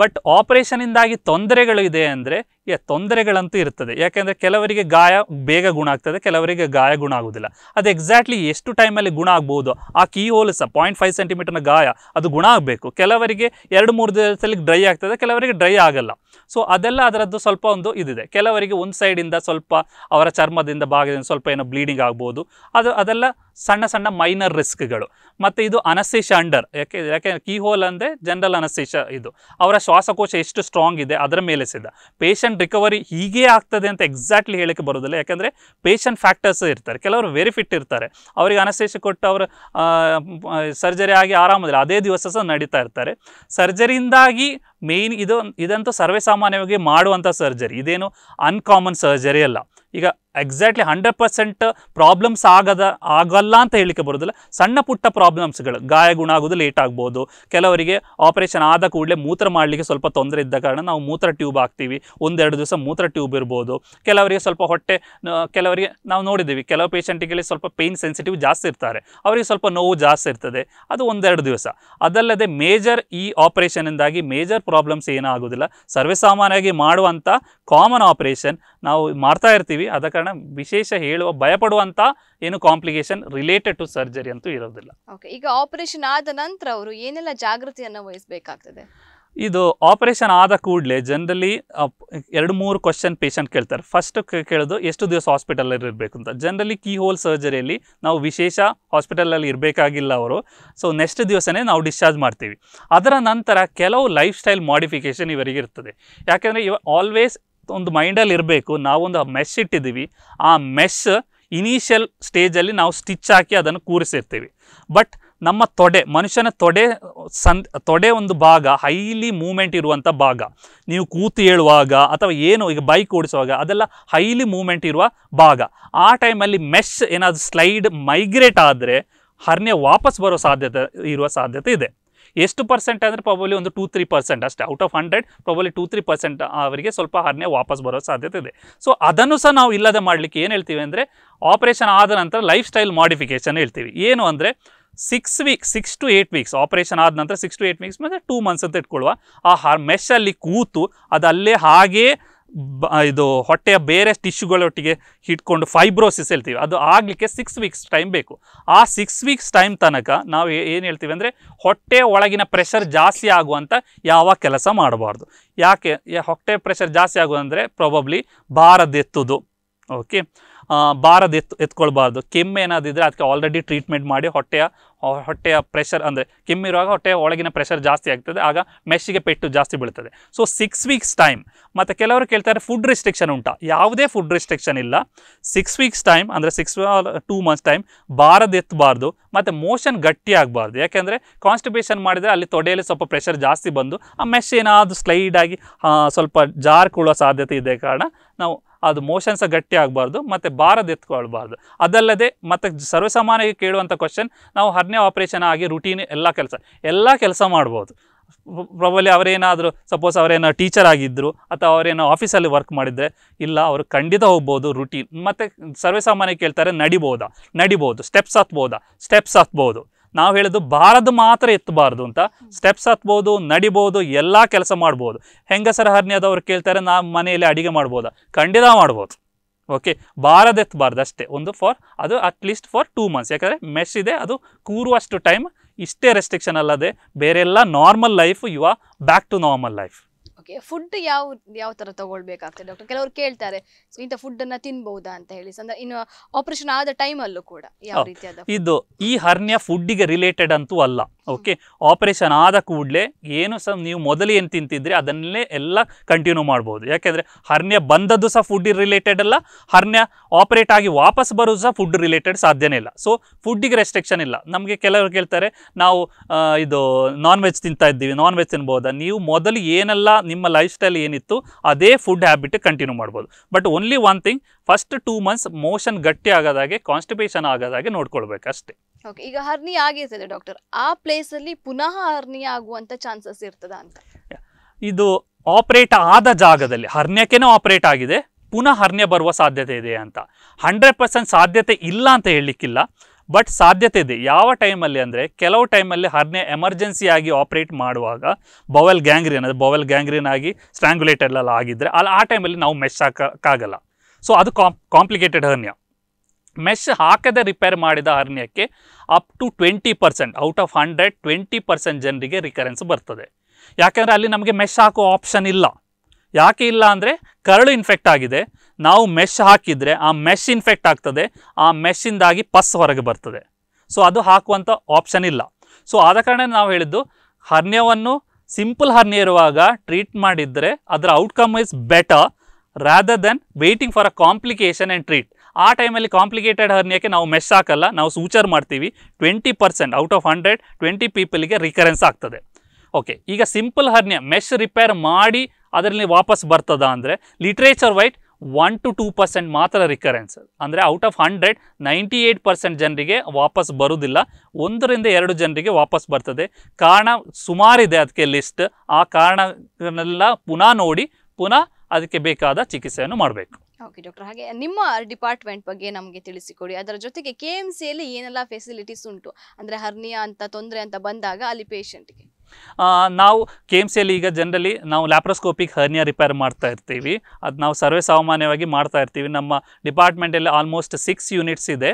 ಬಟ್ ಆಪ್ರೇಷನಿಂದಾಗಿ ತೊಂದರೆಗಳು ಇದೆ ಅಂದರೆ ಯಾ ತೊಂದರೆಗಳಂತೂ ಇರ್ತದೆ ಯಾಕೆಂದರೆ ಕೆಲವರಿಗೆ ಗಾಯ ಬೇಗ ಗುಣ ಆಗ್ತದೆ ಕೆಲವರಿಗೆ ಗಾಯ ಗುಣ ಆಗೋದಿಲ್ಲ ಅದು ಎಕ್ಸಾಕ್ಟ್ಲಿ ಎಷ್ಟು ಟೈಮಲ್ಲಿ ಗುಣ ಆಗ್ಬೋದು ಆ ಕೀ ಹೋಲ್ ಸಹ ಪಾಯಿಂಟ್ ಫೈವ್ ಸೆಂಟಿಮೀಟರ್ನ ಗಾಯ ಅದು ಗುಣ ಆಗಬೇಕು ಕೆಲವರಿಗೆ ಎರಡು ಮೂರು ದಿವಸದಲ್ಲಿ ಡ್ರೈ ಆಗ್ತದೆ ಕೆಲವರಿಗೆ ಡ್ರೈ ಆಗಲ್ಲ ಸೊ ಅದೆಲ್ಲ ಅದರದ್ದು ಸ್ವಲ್ಪ ಒಂದು ಇದಿದೆ ಕೆಲವರಿಗೆ ಒಂದು ಸೈಡಿಂದ ಸ್ವಲ್ಪ ಅವರ ಚರ್ಮದಿಂದ ಭಾಗದಿಂದ ಸ್ವಲ್ಪ ಏನೋ ಬ್ಲೀಡಿಂಗ್ ಆಗ್ಬೋದು ಅದು ಅದೆಲ್ಲ ಸಣ್ಣ ಸಣ್ಣ ಮೈನರ್ ರಿಸ್ಕ್ಗಳು ಮತ್ತು ಇದು ಅನಸ್ತೇಶ ಅಂಡರ್ ಯಾಕೆ ಯಾಕೆ ಕೀ ಹೋಲ್ ಅಂದರೆ ಜನರಲ್ ಅನಸ್ತೇಶ ಇದು ಅವರ ಶ್ವಾಸಕೋಶ ಎಷ್ಟು ಸ್ಟ್ರಾಂಗ್ ಇದೆ ಅದರ ಮೇಲೆ ಸಿದ್ಧ ಪೇಷಂಟ್ ರಿಕವರಿ ಹೀಗೆ ಆಗ್ತದೆ ಅಂತ ಎಕ್ಸಾಕ್ಟ್ಲಿ ಹೇಳಕ್ಕೆ ಬರೋದಿಲ್ಲ ಯಾಕಂದರೆ ಪೇಷಂಟ್ ಫ್ಯಾಕ್ಟರ್ಸ್ ಇರ್ತಾರೆ ಕೆಲವರು ವೆರಿ ಫಿಟ್ ಇರ್ತಾರೆ ಅವರಿಗೆ ಅನಸ್ತೇಷ ಕೊಟ್ಟು ಅವರು ಸರ್ಜರಿ ಆಗಿ ಆರಾಮದಿಲ್ಲ ಅದೇ ದಿವಸ ಸಹ ನಡೀತಾ ಇರ್ತಾರೆ ಸರ್ಜರಿಯಿಂದಾಗಿ ಮೇಯ್ನ್ ಇದು ಇದಂತೂ ಸರ್ವೇಸಾಮಾನ್ಯವಾಗಿ ಮಾಡುವಂಥ ಸರ್ಜರಿ ಇದೇನು ಅನ್ಕಾಮನ್ ಸರ್ಜರಿ ಅಲ್ಲ ಈಗ ಎಕ್ಸಾಕ್ಟ್ಲಿ ಹಂಡ್ರೆಡ್ ಪರ್ಸೆಂಟ್ ಪ್ರಾಬ್ಲಮ್ಸ್ ಆಗದ ಆಗಲ್ಲ ಅಂತ ಹೇಳಲಿಕ್ಕೆ ಬರೋದಿಲ್ಲ ಸಣ್ಣ ಪುಟ್ಟ ಪ್ರಾಬ್ಲಮ್ಸ್ಗಳು ಗಾಯ ಗುಣ ಆಗೋದು ಲೇಟ್ ಆಗ್ಬೋದು ಕೆಲವರಿಗೆ ಆಪರೇಷನ್ ಆದ ಕೂಡಲೇ ಮೂತ್ರ ಮಾಡಲಿಕ್ಕೆ ಸ್ವಲ್ಪ ತೊಂದರೆ ಇದ್ದ ಕಾರಣ ನಾವು ಮೂತ್ರ ಟ್ಯೂಬ್ ಹಾಕ್ತೀವಿ ಒಂದೆರಡು ದಿವಸ ಮೂತ್ರ ಟ್ಯೂಬ್ ಇರ್ಬೋದು ಕೆಲವರಿಗೆ ಸ್ವಲ್ಪ ಹೊಟ್ಟೆ ಕೆಲವರಿಗೆ ನಾವು ನೋಡಿದ್ದೀವಿ ಕೆಲವು ಪೇಷಂಟಿಗೆ ಸ್ವಲ್ಪ ಪೇಯ್ನ್ ಸೆನ್ಸಿಟಿವ್ ಜಾಸ್ತಿ ಇರ್ತಾರೆ ಅವರಿಗೆ ಸ್ವಲ್ಪ ನೋವು ಜಾಸ್ತಿ ಇರ್ತದೆ ಅದು ಒಂದೆರಡು ದಿವಸ ಅದಲ್ಲದೆ ಮೇಜರ್ ಈ ಆಪರೇಷನಿಂದಾಗಿ ಮೇಜರ್ ಪ್ರಾಬ್ಲಮ್ಸ್ ಏನೂ ಆಗೋದಿಲ್ಲ ಸರ್ವೇಸಾಮಾನ್ಯವಾಗಿ ಮಾಡುವಂಥ ಕಾಮನ್ ಆಪರೇಷನ್ ನಾವು ಮಾಡ್ತಾ ಇರ್ತೀವಿ ಆದ ಕಾರಣ ಕಾರಣ ವಿಶೇಷ ಹೇಳುವ ಭಯಪಡುವಂತ ಏನು ಕಾಂಪ್ಲಿಕೇಶನ್ ರಿಲೇಟೆಡ್ ಟು ಸರ್ಜರಿ ಅಂತೂ ಇರೋದಿಲ್ಲ ಓಕೆ ಈಗ ಆಪರೇಷನ್ ಆದ ನಂತರ ಅವರು ಏನೆಲ್ಲ ಜಾಗೃತಿಯನ್ನು ವಹಿಸಬೇಕಾಗ್ತದೆ ಇದು ಆಪರೇಷನ್ ಆದ ಕೂಡಲೇ ಜನರಲಿ ಎರಡು ಮೂರು ಕ್ವಶನ್ ಪೇಷಂಟ್ ಕೇಳ್ತಾರೆ ಫಸ್ಟ್ ಕೇಳೋದು ಎಷ್ಟು ದಿವಸ ಹಾಸ್ಪಿಟಲಲ್ಲಿ ಇರಬೇಕು ಅಂತ ಜನರಲಿ ಕೀ ಹೋಲ್ ಸರ್ಜರಿಯಲ್ಲಿ ನಾವು ವಿಶೇಷ ಹಾಸ್ಪಿಟಲಲ್ಲಿ ಇರಬೇಕಾಗಿಲ್ಲ ಅವರು ಸೊ ನೆಕ್ಸ್ಟ್ ದಿವಸನೇ ನಾವು ಡಿಸ್ಚಾರ್ಜ್ ಮಾಡ್ತೀವಿ ಅದರ ನಂತರ ಕೆಲವು ಲೈಫ್ ಸ್ಟೈಲ್ ಮಾಡಿಫಿಕೇಷನ್ ಇವರಿಗೆ ಇರ್ತದೆ ಯಾಕೆಂದರೆ ಇವ ಆಲ್ವೇಸ್ ಒಂದು ಮೈಂಡಲ್ಲಿ ಇರಬೇಕು ನಾವೊಂದು ಮೆಶ್ ಇಟ್ಟಿದ್ದೀವಿ ಆ ಮೆಶ್ ಇನಿಷಿಯಲ್ ಸ್ಟೇಜಲ್ಲಿ ನಾವು ಸ್ಟಿಚ್ ಹಾಕಿ ಅದನ್ನು ಕೂರಿಸಿರ್ತೀವಿ ಬಟ್ ನಮ್ಮ ತೊಡೆ ಮನುಷ್ಯನ ತೊಡೆ ಸನ್ ತೊಡೆ ಒಂದು ಭಾಗ ಹೈಲಿ ಮೂಮೆಂಟ್ ಇರುವಂಥ ಭಾಗ ನೀವು ಕೂತು ಹೇಳುವಾಗ ಅಥವಾ ಏನು ಈಗ ಬೈಕ್ ಓಡಿಸುವಾಗ ಅದೆಲ್ಲ ಹೈಲಿ ಮೂಮೆಂಟ್ ಇರುವ ಭಾಗ ಆ ಟೈಮಲ್ಲಿ ಮೆಶ್ ಏನಾದರೂ ಸ್ಲೈಡ್ ಮೈಗ್ರೇಟ್ ಆದರೆ ಹರ್ನೆ ವಾಪಸ್ ಬರೋ ಸಾಧ್ಯತೆ ಇರುವ ಸಾಧ್ಯತೆ ಇದೆ ಎಷ್ಟು ಪರ್ಸೆಂಟ್ ಅಂದರೆ ಪ್ರಾಬಲಿ ಒಂದು ಟೂ ತ್ರೀ ಪರ್ಸೆಂಟ್ ಅಷ್ಟೇ out of hundred probably two three percent ಅವರಿಗೆ ಸ್ವಲ್ಪ ಹರನೇ ವಾಪಸ್ ಬರೋ ಸಾಧ್ಯತೆ ಇದೆ ಸೊ ಅದನ್ನು ಸಹ ನಾವು ಇಲ್ಲದೆ ಮಾಡಲಿಕ್ಕೆ ಏನು ಹೇಳ್ತೀವಿ ಅಂದರೆ ಆಪರೇಷನ್ ಆದ ನಂತರ ಲೈಫ್ ಸ್ಟೈಲ್ ಮಾಡಿಫಿಕೇಷನ್ ಹೇಳ್ತೀವಿ ಏನು ಅಂದರೆ six week six to eight weeks operation ಆದ ನಂತರ ಸಿಕ್ಸ್ ಟು ಏಯ್ಟ್ ವೀಕ್ಸ್ ಮತ್ತು ಟೂ ಮಂತ್ಸ್ ಅಂತ ಇಟ್ಕೊಳ್ಳುವ ಆ ಮೆಶಲ್ಲಿ ಕೂತು ಅದಲ್ಲೇ ಹಾಗೇ ಬ ಇದು ಹೊಟ್ಟೆಯ ಬೇರೆ ಟಿಶ್ಯೂಗಳೊಟ್ಟಿಗೆ ಹಿಡ್ಕೊಂಡು ಫೈಬ್ರೋಸಿಸ್ ಹೇಳ್ತೀವಿ ಅದು ಆಗಲಿಕ್ಕೆ ಸಿಕ್ಸ್ ವೀಕ್ಸ್ ಟೈಮ್ ಬೇಕು ಆ ಸಿಕ್ಸ್ ವೀಕ್ಸ್ ಟೈಮ್ ತನಕ ನಾವು ಏನು ಹೇಳ್ತೀವಿ ಅಂದರೆ ಹೊಟ್ಟೆ ಒಳಗಿನ ಪ್ರೆಷರ್ ಜಾಸ್ತಿ ಆಗುವಂಥ ಯಾವ ಕೆಲಸ ಮಾಡಬಾರ್ದು ಯಾಕೆ ಹೊಟ್ಟೆ ಪ್ರೆಷರ್ ಜಾಸ್ತಿ ಆಗುವಂದರೆ ಪ್ರಾಬಬ್ಲಿ ಬಾರದೆತ್ತುದು ಓಕೆ ಬಾರದ ಎತ್ ಎತ್ಕೊಳ್ಬಾರ್ದು ಕೆಮ್ಮು ಏನಾದಿದ್ರೆ ಅದಕ್ಕೆ ಆಲ್ರೆಡಿ ಟ್ರೀಟ್ಮೆಂಟ್ ಮಾಡಿ ಹೊಟ್ಟೆಯ ಹೊಟ್ಟೆಯ ಪ್ರೆಷರ್ ಅಂದರೆ ಕೆಮ್ಮಿರುವಾಗ ಹೊಟ್ಟೆಯ ಒಳಗಿನ ಪ್ರೆಷರ್ ಜಾಸ್ತಿ ಆಗ್ತದೆ ಆಗ ಮೆಶ್ಶಿಗೆ ಪೆಟ್ಟು ಜಾಸ್ತಿ ಬೀಳ್ತದೆ ಸೊ ಸಿಕ್ಸ್ ವೀಕ್ಸ್ ಟೈಮ್ ಮತ್ತು ಕೆಲವರು ಕೇಳ್ತಾರೆ ಫುಡ್ ರಿಸ್ಟ್ರಿಕ್ಷನ್ ಉಂಟಾ ಯಾವುದೇ ಫುಡ್ ರಿಸ್ಟ್ರಿಕ್ಷನ್ ಇಲ್ಲ ಸಿಕ್ಸ್ ವೀಕ್ಸ್ ಟೈಮ್ ಅಂದರೆ ಸಿಕ್ಸ್ ಟೂ ಮಂತ್ಸ್ ಟೈಮ್ ಬಾರದು ಎತ್ತಬಾರ್ದು ಮತ್ತು ಮೋಷನ್ ಗಟ್ಟಿ ಆಗಬಾರ್ದು ಯಾಕೆಂದರೆ ಕಾನ್ಸ್ಟಿಪೇಷನ್ ಮಾಡಿದರೆ ಅಲ್ಲಿ ತೊಡೆಯಲ್ಲಿ ಸ್ವಲ್ಪ ಪ್ರೆಷರ್ ಜಾಸ್ತಿ ಬಂದು ಆ ಮೆಶ್ ಏನಾದರೂ ಸ್ಲೈಡಾಗಿ ಸ್ವಲ್ಪ ಜಾರ್ಕೊಳ್ಳೋ ಸಾಧ್ಯತೆ ಇದೆ ಕಾರಣ ನಾವು ಅದು ಮೋಷನ್ಸ ಗಟ್ಟಿ ಆಗಬಾರ್ದು ಮತ್ತು ಭಾರದ ಎತ್ಕೊಳ್ಬಾರ್ದು ಅದಲ್ಲದೆ ಮತ್ತು ಸರ್ವಸಾಮಾನ್ಯ ಕೇಳುವಂಥ ಕ್ವಶನ್ ನಾವು ಹರ್ನೇ ಆಪರೇಷನ್ ಆಗಿ ರುಟೀನ್ ಎಲ್ಲ ಕೆಲಸ ಎಲ್ಲ ಕೆಲಸ ಮಾಡ್ಬೋದು ಪ್ರಾಬಲಿ ಅವರೇನಾದರೂ ಸಪೋಸ್ ಅವರೇನೋ ಟೀಚರ್ ಆಗಿದ್ದರು ಅಥವಾ ಅವರೇನೋ ಆಫೀಸಲ್ಲಿ ವರ್ಕ್ ಮಾಡಿದರೆ ಇಲ್ಲ ಅವರು ಖಂಡಿತ ಹೋಗ್ಬೋದು ರುಟೀನ್ ಮತ್ತು ಸರ್ವೇಸಾಮಾನ್ಯ ಕೇಳ್ತಾರೆ ನಡಿಬೋದಾ ನಡಿಬೋದು ಸ್ಟೆಪ್ಸ್ ಹತ್ಬೋದಾ ಸ್ಟೆಪ್ಸ್ ಹತ್ಬೋದು ನಾವು ಹೇಳಿದ್ದು ಬಾರದು ಮಾತ್ರ ಎತ್ತಬಾರ್ದು ಅಂತ ಸ್ಟೆಪ್ಸ್ ಹತ್ಬೋದು ನಡಿಬೋದು ಎಲ್ಲ ಕೆಲಸ ಮಾಡ್ಬೋದು ಹೆಂಗಸರ ಹರ್ನಿಯಾದವ್ರು ಕೇಳ್ತಾರೆ ನಾವು ಮನೆಯಲ್ಲಿ ಅಡಿಗೆ ಮಾಡ್ಬೋದಾ ಖಂಡಿತ ಮಾಡ್ಬೋದು ಓಕೆ ಎತ್ತಬಾರ್ದು ಅಷ್ಟೇ ಒಂದು ಫಾರ್ ಅದು ಅಟ್ಲೀಸ್ಟ್ ಫಾರ್ ಟೂ ಮಂತ್ಸ್ ಯಾಕಂದರೆ ಮೆಸ್ ಇದೆ ಅದು ಕೂರುವಷ್ಟು ಟೈಮ್ ಇಷ್ಟೇ ರೆಸ್ಟ್ರಿಕ್ಷನ್ ಅಲ್ಲದೆ ಬೇರೆಲ್ಲ normal life you are back to normal life okay food ಯಾವ ಯಾವ ತರ ತಗೊಳ್ಬೇಕಾಗ್ತದೆ ಡಾಕ್ಟರ್ ಕೆಲವರು ಕೇಳ್ತಾರೆ ಇಂಥ ಫುಡ್ಡನ್ನು ತಿನ್ಬಹುದಾ ಅಂತ ಹೇಳಿ ಅಂದ್ರೆ ಇನ್ನು ಆಪರೇಷನ್ ಆದ ಟೈಮ್ ಅಲ್ಲೂ ಕೂಡ ಯಾವ ರೀತಿಯಾದ ಇದು ಈ ಹರ್ನಿಯ ಫುಡ್ಡಿಗೆ ರಿಲೇಟೆಡ್ ಅಂತೂ ಅಲ್ಲ ಓಕೆ ಆಪರೇಷನ್ ಆದ ಕೂಡಲೇ ಏನು ಸಹ ನೀವು ಮೊದಲು ಏನು ತಿಂತಿದ್ರೆ ಅದನ್ನೇ ಎಲ್ಲ ಕಂಟಿನ್ಯೂ ಮಾಡ್ಬೋದು ಯಾಕೆಂದರೆ ಹರ್ನ್ಯ ಬಂದದ್ದು ಸಹ ಫುಡ್ ರಿಲೇಟೆಡ್ ಅಲ್ಲ ಹರ್ನ್ಯ ಆಪರೇಟ್ ಆಗಿ ವಾಪಸ್ ಬರೋದು ಸಹ ಫುಡ್ ರಿಲೇಟೆಡ್ ಸಾಧ್ಯನೇ ಇಲ್ಲ ಸೊ ಫುಡ್ಡಿಗೆ ರೆಸ್ಟ್ರಿಕ್ಷನ್ ಇಲ್ಲ ನಮಗೆ ಕೆಲವರು ಕೇಳ್ತಾರೆ ನಾವು ಇದು ನಾನ್ ವೆಜ್ ತಿಂತಾ ಇದ್ದೀವಿ ನಾನ್ ವೆಜ್ ತಿನ್ಬೋದಾ ನೀವು ಮೊದಲು ಏನೆಲ್ಲ ನಿಮ್ಮ ಲೈಫ್ ಸ್ಟೈಲ್ ಏನಿತ್ತು ಅದೇ ಫುಡ್ ಹ್ಯಾಬಿಟ್ ಕಂಟಿನ್ಯೂ ಮಾಡ್ಬೋದು but only one thing first two months motion ಗಟ್ಟಿ ಆಗೋದಾಗೆ ಕಾನ್ಸ್ಟಿಪೇಷನ್ ಆಗೋದಾಗೆ ನೋಡ್ಕೊಳ್ಬೇಕು ಅಷ್ಟೇ ಓಕೆ ಈಗ ಹರ್ನಿ ಆಗಿರ್ತದೆ ಡಾಕ್ಟರ್ ಆ ಪ್ಲೇಸ್ ಅಲ್ಲಿ ಪುನಃ ಹರ್ನಿ ಆಗುವಂತ ಚಾನ್ಸಸ್ ಇರ್ತದ ಅಂತ ಇದು ಆಪರೇಟ್ ಆದ ಜಾಗದಲ್ಲಿ ಹರ್ನಿಯಕ್ಕೇನೆ ಆಪರೇಟ್ ಆಗಿದೆ ಪುನಃ ಹರ್ನ್ಯ ಬರುವ ಸಾಧ್ಯತೆ ಇದೆ ಅಂತ ಹಂಡ್ರೆಡ್ ಪರ್ಸೆಂಟ್ ಸಾಧ್ಯತೆ ಇಲ್ಲ ಅಂತ ಹೇಳಲಿಕ್ಕಿಲ್ಲ ಬಟ್ ಸಾಧ್ಯತೆ ಇದೆ ಯಾವ ಟೈಮಲ್ಲಿ ಅಂದರೆ ಕೆಲವು ಟೈಮಲ್ಲಿ ಎಮರ್ಜೆನ್ಸಿ ಎಮರ್ಜೆನ್ಸಿಯಾಗಿ ಆಪರೇಟ್ ಮಾಡುವಾಗ ಬವೆಲ್ ಗ್ಯಾಂಗ್ರೀನ್ ಅದು ಬವೆಲ್ ಗ್ಯಾಂಗ್ರೀನ್ ಆಗಿ ಎಲ್ಲ ಆಗಿದ್ದರೆ ಅಲ್ಲಿ ಆ ಟೈಮಲ್ಲಿ ನಾವು ಮೆಶ್ ಹಾಕೋಕ್ಕಾಗಲ್ಲ ಸೊ ಅದು ಕಾಂಪ್ ಕಾಂಪ್ಲಿಕೇಟೆಡ್ ಹರ್ನ್ಯ ಮೆಶ್ ಹಾಕದೆ ರಿಪೇರ್ ಮಾಡಿದ ಹರ್ನಿಯಕ್ಕೆ up to twenty percent out of hundred twenty percent ಜನರಿಗೆ ರಿಕರೆನ್ಸ್ ಬರ್ತದೆ ಯಾಕೆಂದರೆ ಅಲ್ಲಿ ನಮಗೆ ಮೆಶ್ ಹಾಕೋ ಆಪ್ಷನ್ ಇಲ್ಲ ಯಾಕೆ ಇಲ್ಲ ಅಂದರೆ ಕರಳು ಇನ್ಫೆಕ್ಟ್ ಆಗಿದೆ ನಾವು ಮೆಶ್ ಹಾಕಿದರೆ ಆ ಮೆಶ್ ಇನ್ಫೆಕ್ಟ್ ಆಗ್ತದೆ ಆ ಮೆಶ್ಶಿಂದಾಗಿ ಪಸ್ ಹೊರಗೆ ಬರ್ತದೆ ಸೊ ಅದು ಹಾಕುವಂಥ ಆಪ್ಷನ್ ಇಲ್ಲ ಸೊ ಆದ ಕಾರಣ ನಾವು ಹೇಳಿದ್ದು ಹರ್ನ್ಯವನ್ನು ಸಿಂಪಲ್ ಹರ್ನ್ಯ ಇರುವಾಗ ಟ್ರೀಟ್ ಮಾಡಿದರೆ ಅದರ outcome is better rather than waiting for a complication and treat ಆ ಟೈಮಲ್ಲಿ ಕಾಂಪ್ಲಿಕೇಟೆಡ್ ಹರ್ನಿಯಾಕ್ಕೆ ನಾವು ಮೆಶ್ ಹಾಕಲ್ಲ ನಾವು ಸೂಚರ್ ಮಾಡ್ತೀವಿ twenty percent out of hundred twenty ಪೀಪಲ್ಗೆ ರಿಕರೆನ್ಸ್ ಆಗ್ತದೆ ಓಕೆ ಈಗ ಸಿಂಪಲ್ ಹರ್ನಿಯಾ ಮೆಶ್ ರಿಪೇರ್ ಮಾಡಿ ಅದರಲ್ಲಿ ವಾಪಸ್ ಬರ್ತದ ಅಂದರೆ literature wise one to two percent ಮಾತ್ರ ರಿಕರೆನ್ಸ್ ಅಂದರೆ out of hundred ninety eight percent ಜನರಿಗೆ ವಾಪಸ್ ಬರುವುದಿಲ್ಲ ಒಂದರಿಂದ ಎರಡು ಜನರಿಗೆ ವಾಪಸ್ ಬರ್ತದೆ ಕಾರಣ ಸುಮಾರಿದೆ ಅದಕ್ಕೆ ಲಿಸ್ಟ್ ಆ ಕಾರಣಗಳನ್ನೆಲ್ಲ ಪುನಃ ನೋಡಿ ಪುನಃ ಅದಕ್ಕೆ ಬೇಕಾದ ಚಿಕಿತ್ಸೆಯನ್ನು ಮಾಡಬೇಕು ಓಕೆ ಡಾಕ್ಟರ್ ಹಾಗೆ ನಿಮ್ಮ ಡಿಪಾರ್ಟ್ಮೆಂಟ್ ಬಗ್ಗೆ ನಮಗೆ ತಿಳಿಸಿಕೊಡಿ ಅದರ ಜೊತೆಗೆ ಕೆ ಎಮ್ ಸಿಯಲ್ಲಿ ಏನೆಲ್ಲ ಫೆಸಿಲಿಟೀಸ್ ಉಂಟು ಅಂದರೆ ಹರ್ನಿಯಾ ಅಂತ ತೊಂದರೆ ಅಂತ ಬಂದಾಗ ಅಲ್ಲಿ ಪೇಷಂಟ್ಗೆ ನಾವು ಕೆ ಎಮ್ ಸಿಯಲ್ಲಿ ಈಗ ಜನರಲಿ ನಾವು ಲ್ಯಾಪ್ರೋಸ್ಕೋಪಿಕ್ ಹರ್ನಿಯಾ ರಿಪೇರ್ ಮಾಡ್ತಾ ಇರ್ತೀವಿ ಅದು ನಾವು ಸರ್ವೇ ಸಾಮಾನ್ಯವಾಗಿ ಮಾಡ್ತಾ ಇರ್ತೀವಿ ನಮ್ಮ ಡಿಪಾರ್ಟ್ಮೆಂಟಲ್ಲಿ ಆಲ್ಮೋಸ್ಟ್ ಸಿಕ್ಸ್ ಯೂನಿಟ್ಸ್ ಇದೆ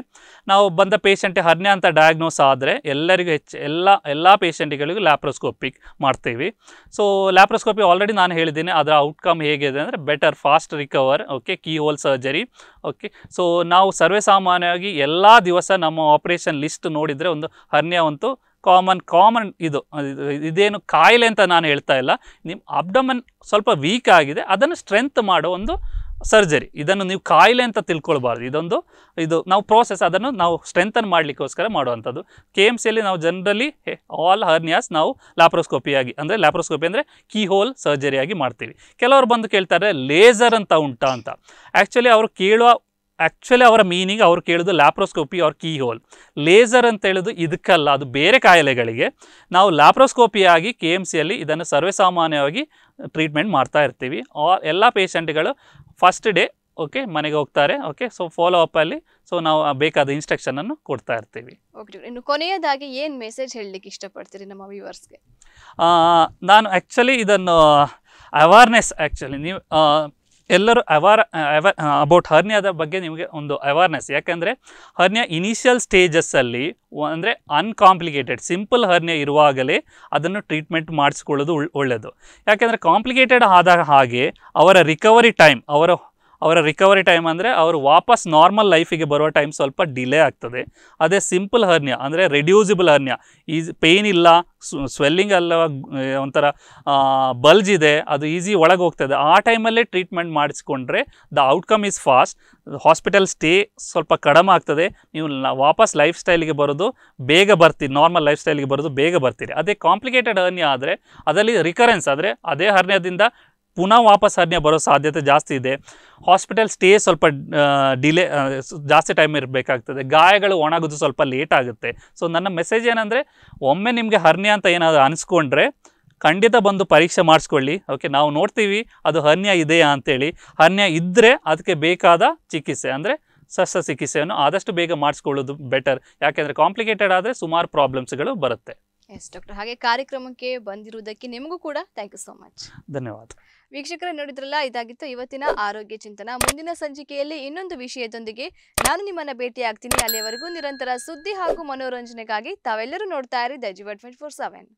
ನಾವು ಬಂದ ಪೇಷಂಟ್ ಹರ್ನಿಯಾ ಅಂತ ಡಯಾಗ್ನೋಸ್ ಆದರೆ ಎಲ್ಲರಿಗೂ ಹೆಚ್ಚು ಎಲ್ಲ ಎಲ್ಲ ಪೇಷಂಟ್ಗಳಿಗೂ ಲ್ಯಾಪ್ರೋಸ್ಕೋಪಿಕ್ ಮಾಡ್ತೀವಿ ಸೊ ಲ್ಯಾಪ್ರೋಸ್ಕೋಪಿ ಆಲ್ರೆಡಿ ನಾನು ಹೇಳಿದ್ದೀನಿ ಅದರ ಔಟ್ಕಮ್ ಹೇಗಿದೆ ಅಂದರೆ better fast recover okay keyhole surgery okay so ನಾವು ಸರ್ವೇ ಸಾಮಾನ್ಯವಾಗಿ ಎಲ್ಲ ದಿವಸ ನಮ್ಮ ಆಪರೇಷನ್ ಲಿಸ್ಟ್ ನೋಡಿದರೆ ಒಂದು ಹರ್ನಿಯಾ ಒಂದು ಕಾಮನ್ ಕಾಮನ್ ಇದು ಇದೇನು ಕಾಯಿಲೆ ಅಂತ ನಾನು ಹೇಳ್ತಾ ಇಲ್ಲ ನಿಮ್ಮ ಅಬ್ಡಮನ್ ಸ್ವಲ್ಪ ವೀಕ್ ಆಗಿದೆ ಅದನ್ನು ಸ್ಟ್ರೆಂತ್ ಮಾಡೋ ಒಂದು ಸರ್ಜರಿ ಇದನ್ನು ನೀವು ಕಾಯಿಲೆ ಅಂತ ತಿಳ್ಕೊಳ್ಬಾರ್ದು ಇದೊಂದು ಇದು ನಾವು ಪ್ರೋಸೆಸ್ ಅದನ್ನು ನಾವು ಸ್ಟ್ರೆಂಥನ್ ಮಾಡಲಿಕ್ಕೋಸ್ಕರ ಮಾಡುವಂಥದ್ದು ಕೆ ಎಮ್ ಸಿಯಲ್ಲಿ ನಾವು ಜನರಲಿ ಆಲ್ ಹರ್ನಿಯಾಸ್ ನಾವು ಲ್ಯಾಪ್ರೋಸ್ಕೋಪಿಯಾಗಿ ಅಂದರೆ ಲ್ಯಾಪ್ರೋಸ್ಕೋಪಿ ಅಂದರೆ ಕೀ ಹೋಲ್ ಸರ್ಜರಿಯಾಗಿ ಮಾಡ್ತೀವಿ ಕೆಲವರು ಬಂದು ಕೇಳ್ತಾರೆ ಲೇಸರ್ ಅಂತ ಉಂಟಾ ಅಂತ ಆ್ಯಕ್ಚುಲಿ ಅವರು ಕೇಳುವ ಆ್ಯಕ್ಚುಲಿ ಅವರ ಮೀನಿಂಗ್ ಅವ್ರು ಕೇಳೋದು ಲ್ಯಾಪ್ರೋಸ್ಕೋಪಿ ಅವ್ರ ಕೀ ಹೋಲ್ ಲೇಸರ್ ಅಂತ ಹೇಳೋದು ಇದಕ್ಕಲ್ಲ ಅದು ಬೇರೆ ಕಾಯಿಲೆಗಳಿಗೆ ನಾವು ಲ್ಯಾಪ್ರೋಸ್ಕೋಪಿಯಾಗಿ ಕೆ ಎಮ್ ಸಿಯಲ್ಲಿ ಇದನ್ನು ಸರ್ವೇಸಾಮಾನ್ಯವಾಗಿ ಟ್ರೀಟ್ಮೆಂಟ್ ಮಾಡ್ತಾ ಇರ್ತೀವಿ ಎಲ್ಲ ಪೇಷಂಟ್ಗಳು ಫಸ್ಟ್ ಡೇ ಓಕೆ ಮನೆಗೆ ಹೋಗ್ತಾರೆ ಓಕೆ ಸೊ ಫಾಲೋ ಅಪ್ ಅಲ್ಲಿ ಸೊ ನಾವು ಬೇಕಾದ ಇನ್ಸ್ಟ್ರಕ್ಷನ್ ಅನ್ನು ಕೊಡ್ತಾ ಇರ್ತೀವಿ ಇನ್ನು ಕೊನೆಯದಾಗಿ ಏನು ಮೆಸೇಜ್ ಹೇಳಲಿಕ್ಕೆ ಇಷ್ಟಪಡ್ತೀರಿ ನಮ್ಮ ವ್ಯೂವರ್ಸ್ಗೆ ನಾನು ಆ್ಯಕ್ಚುಲಿ ಇದನ್ನು ಅವೇರ್ನೆಸ್ ಆ್ಯಕ್ಚುಲಿ ನೀವು ಎಲ್ಲರೂ ಅವಾರ್ ಅವ ಅಬೌಟ್ ಹರ್ನಿಯಾದ ಬಗ್ಗೆ ನಿಮಗೆ ಒಂದು ಅವೇರ್ನೆಸ್ ಯಾಕೆಂದರೆ ಹರ್ನಿಯ ಇನಿಷಿಯಲ್ ಸ್ಟೇಜಸ್ಸಲ್ಲಿ ಅಂದರೆ ಅನ್ಕಾಂಪ್ಲಿಕೇಟೆಡ್ ಸಿಂಪಲ್ ಹರ್ನಿಯ ಇರುವಾಗಲೇ ಅದನ್ನು ಟ್ರೀಟ್ಮೆಂಟ್ ಮಾಡಿಸ್ಕೊಳ್ಳೋದು ಒಳ್ಳೆಯದು ಯಾಕೆಂದರೆ ಕಾಂಪ್ಲಿಕೇಟೆಡ್ ಆದ ಹಾಗೆ ಅವರ ರಿಕವರಿ ಟೈಮ್ ಅವರ ಅವರ ರಿಕವರಿ ಟೈಮ್ ಅಂದರೆ ಅವರು ವಾಪಸ್ ನಾರ್ಮಲ್ ಲೈಫಿಗೆ ಬರುವ ಟೈಮ್ ಸ್ವಲ್ಪ ಡಿಲೇ ಆಗ್ತದೆ ಅದೇ ಸಿಂಪಲ್ ಹರ್ನಿಯಾ ಅಂದರೆ ರೆಡ್ಯೂಸಿಬಲ್ ಹರ್ನಿಯಾ ಈಸ್ ಪೇನ್ ಇಲ್ಲ ಸ್ವೆಲ್ಲಿಂಗ್ ಅಲ್ಲ ಒಂಥರ ಬಲ್ಜ್ ಇದೆ ಅದು ಈಸಿ ಒಳಗೆ ಹೋಗ್ತದೆ ಆ ಟೈಮಲ್ಲೇ ಟ್ರೀಟ್ಮೆಂಟ್ ಮಾಡಿಸ್ಕೊಂಡ್ರೆ the outcome is fast hospital stay ಸ್ವಲ್ಪ ಕಡಿಮೆ ಆಗ್ತದೆ ನೀವು ವಾಪಸ್ ಲೈಫ್ ಸ್ಟೈಲಿಗೆ ಬರೋದು ಬೇಗ ಬರ್ತೀರಿ ನಾರ್ಮಲ್ ಲೈಫ್ ಸ್ಟೈಲಿಗೆ ಬರೋದು ಬೇಗ ಬರ್ತೀರಿ ಅದೇ ಕಾಂಪ್ಲಿಕೇಟೆಡ್ ಹರ್ನಿಯಾ ಆದರೆ ಅದರಲ್ಲಿ ರಿಕರೆನ್ಸ್ ಆದರೆ ಅದೇ ಹರ್ನಿಯಾದಿಂದ ಪುನಃ ವಾಪಸ್ ಹರ್ಣ್ಯ ಬರೋ ಸಾಧ್ಯತೆ ಜಾಸ್ತಿ ಇದೆ ಹಾಸ್ಪಿಟಲ್ ಸ್ಟೇ ಸ್ವಲ್ಪ ಡಿಲೇ ಜಾಸ್ತಿ ಟೈಮ್ ಇರಬೇಕಾಗ್ತದೆ ಗಾಯಗಳು ಒಣಗೋದು ಸ್ವಲ್ಪ ಲೇಟ್ ಆಗುತ್ತೆ ಸೊ ನನ್ನ ಮೆಸೇಜ್ ಏನಂದರೆ ಒಮ್ಮೆ ನಿಮಗೆ ಹರ್ನಿಯ ಅಂತ ಏನಾದರೂ ಅನಿಸ್ಕೊಂಡ್ರೆ ಖಂಡಿತ ಬಂದು ಪರೀಕ್ಷೆ ಮಾಡಿಸ್ಕೊಳ್ಳಿ ಓಕೆ ನಾವು ನೋಡ್ತೀವಿ ಅದು ಹರ್ನಿಯ ಇದೆಯಾ ಅಂತೇಳಿ ಹರ್ನಿಯ ಇದ್ದರೆ ಅದಕ್ಕೆ ಬೇಕಾದ ಚಿಕಿತ್ಸೆ ಅಂದರೆ ಸಸ್ಯ ಚಿಕಿತ್ಸೆಯನ್ನು ಆದಷ್ಟು ಬೇಗ ಮಾಡಿಸ್ಕೊಳ್ಳೋದು ಬೆಟರ್ ಯಾಕೆಂದರೆ ಕಾಂಪ್ಲಿಕೇಟೆಡ್ ಆದರೆ ಸುಮಾರು ಪ್ರಾಬ್ಲಮ್ಸ್ಗಳು ಬರುತ್ತೆ ಎಸ್ ಡಾಕ್ಟರ್ ಹಾಗೆ ಕಾರ್ಯಕ್ರಮಕ್ಕೆ ಬಂದಿರುವುದಕ್ಕೆ ನಿಮಗೂ ಕೂಡ ಥ್ಯಾಂಕ್ ಯು ಸೋ ಮಚ್ ಧನ್ಯವಾದ ವೀಕ್ಷಕರ ನೋಡಿದ್ರಲ್ಲ ಇದಾಗಿತ್ತು ಇವತ್ತಿನ ಆರೋಗ್ಯ ಚಿಂತನ ಮುಂದಿನ ಸಂಚಿಕೆಯಲ್ಲಿ ಇನ್ನೊಂದು ವಿಷಯದೊಂದಿಗೆ ನಾನು ನಿಮ್ಮನ್ನ ಭೇಟಿಯಾಗ್ತೀನಿ ಆಗ್ತೀನಿ ಅಲ್ಲಿಯವರೆಗೂ ನಿರಂತರ ಸುದ್ದಿ ಹಾಗೂ ಮನೋರಂಜನೆಗಾಗಿ ತಾವೆಲ್ಲರೂ ನೋಡ್ತಾ ಇರಿ ದ ಫೋರ್ ಸೆವೆನ್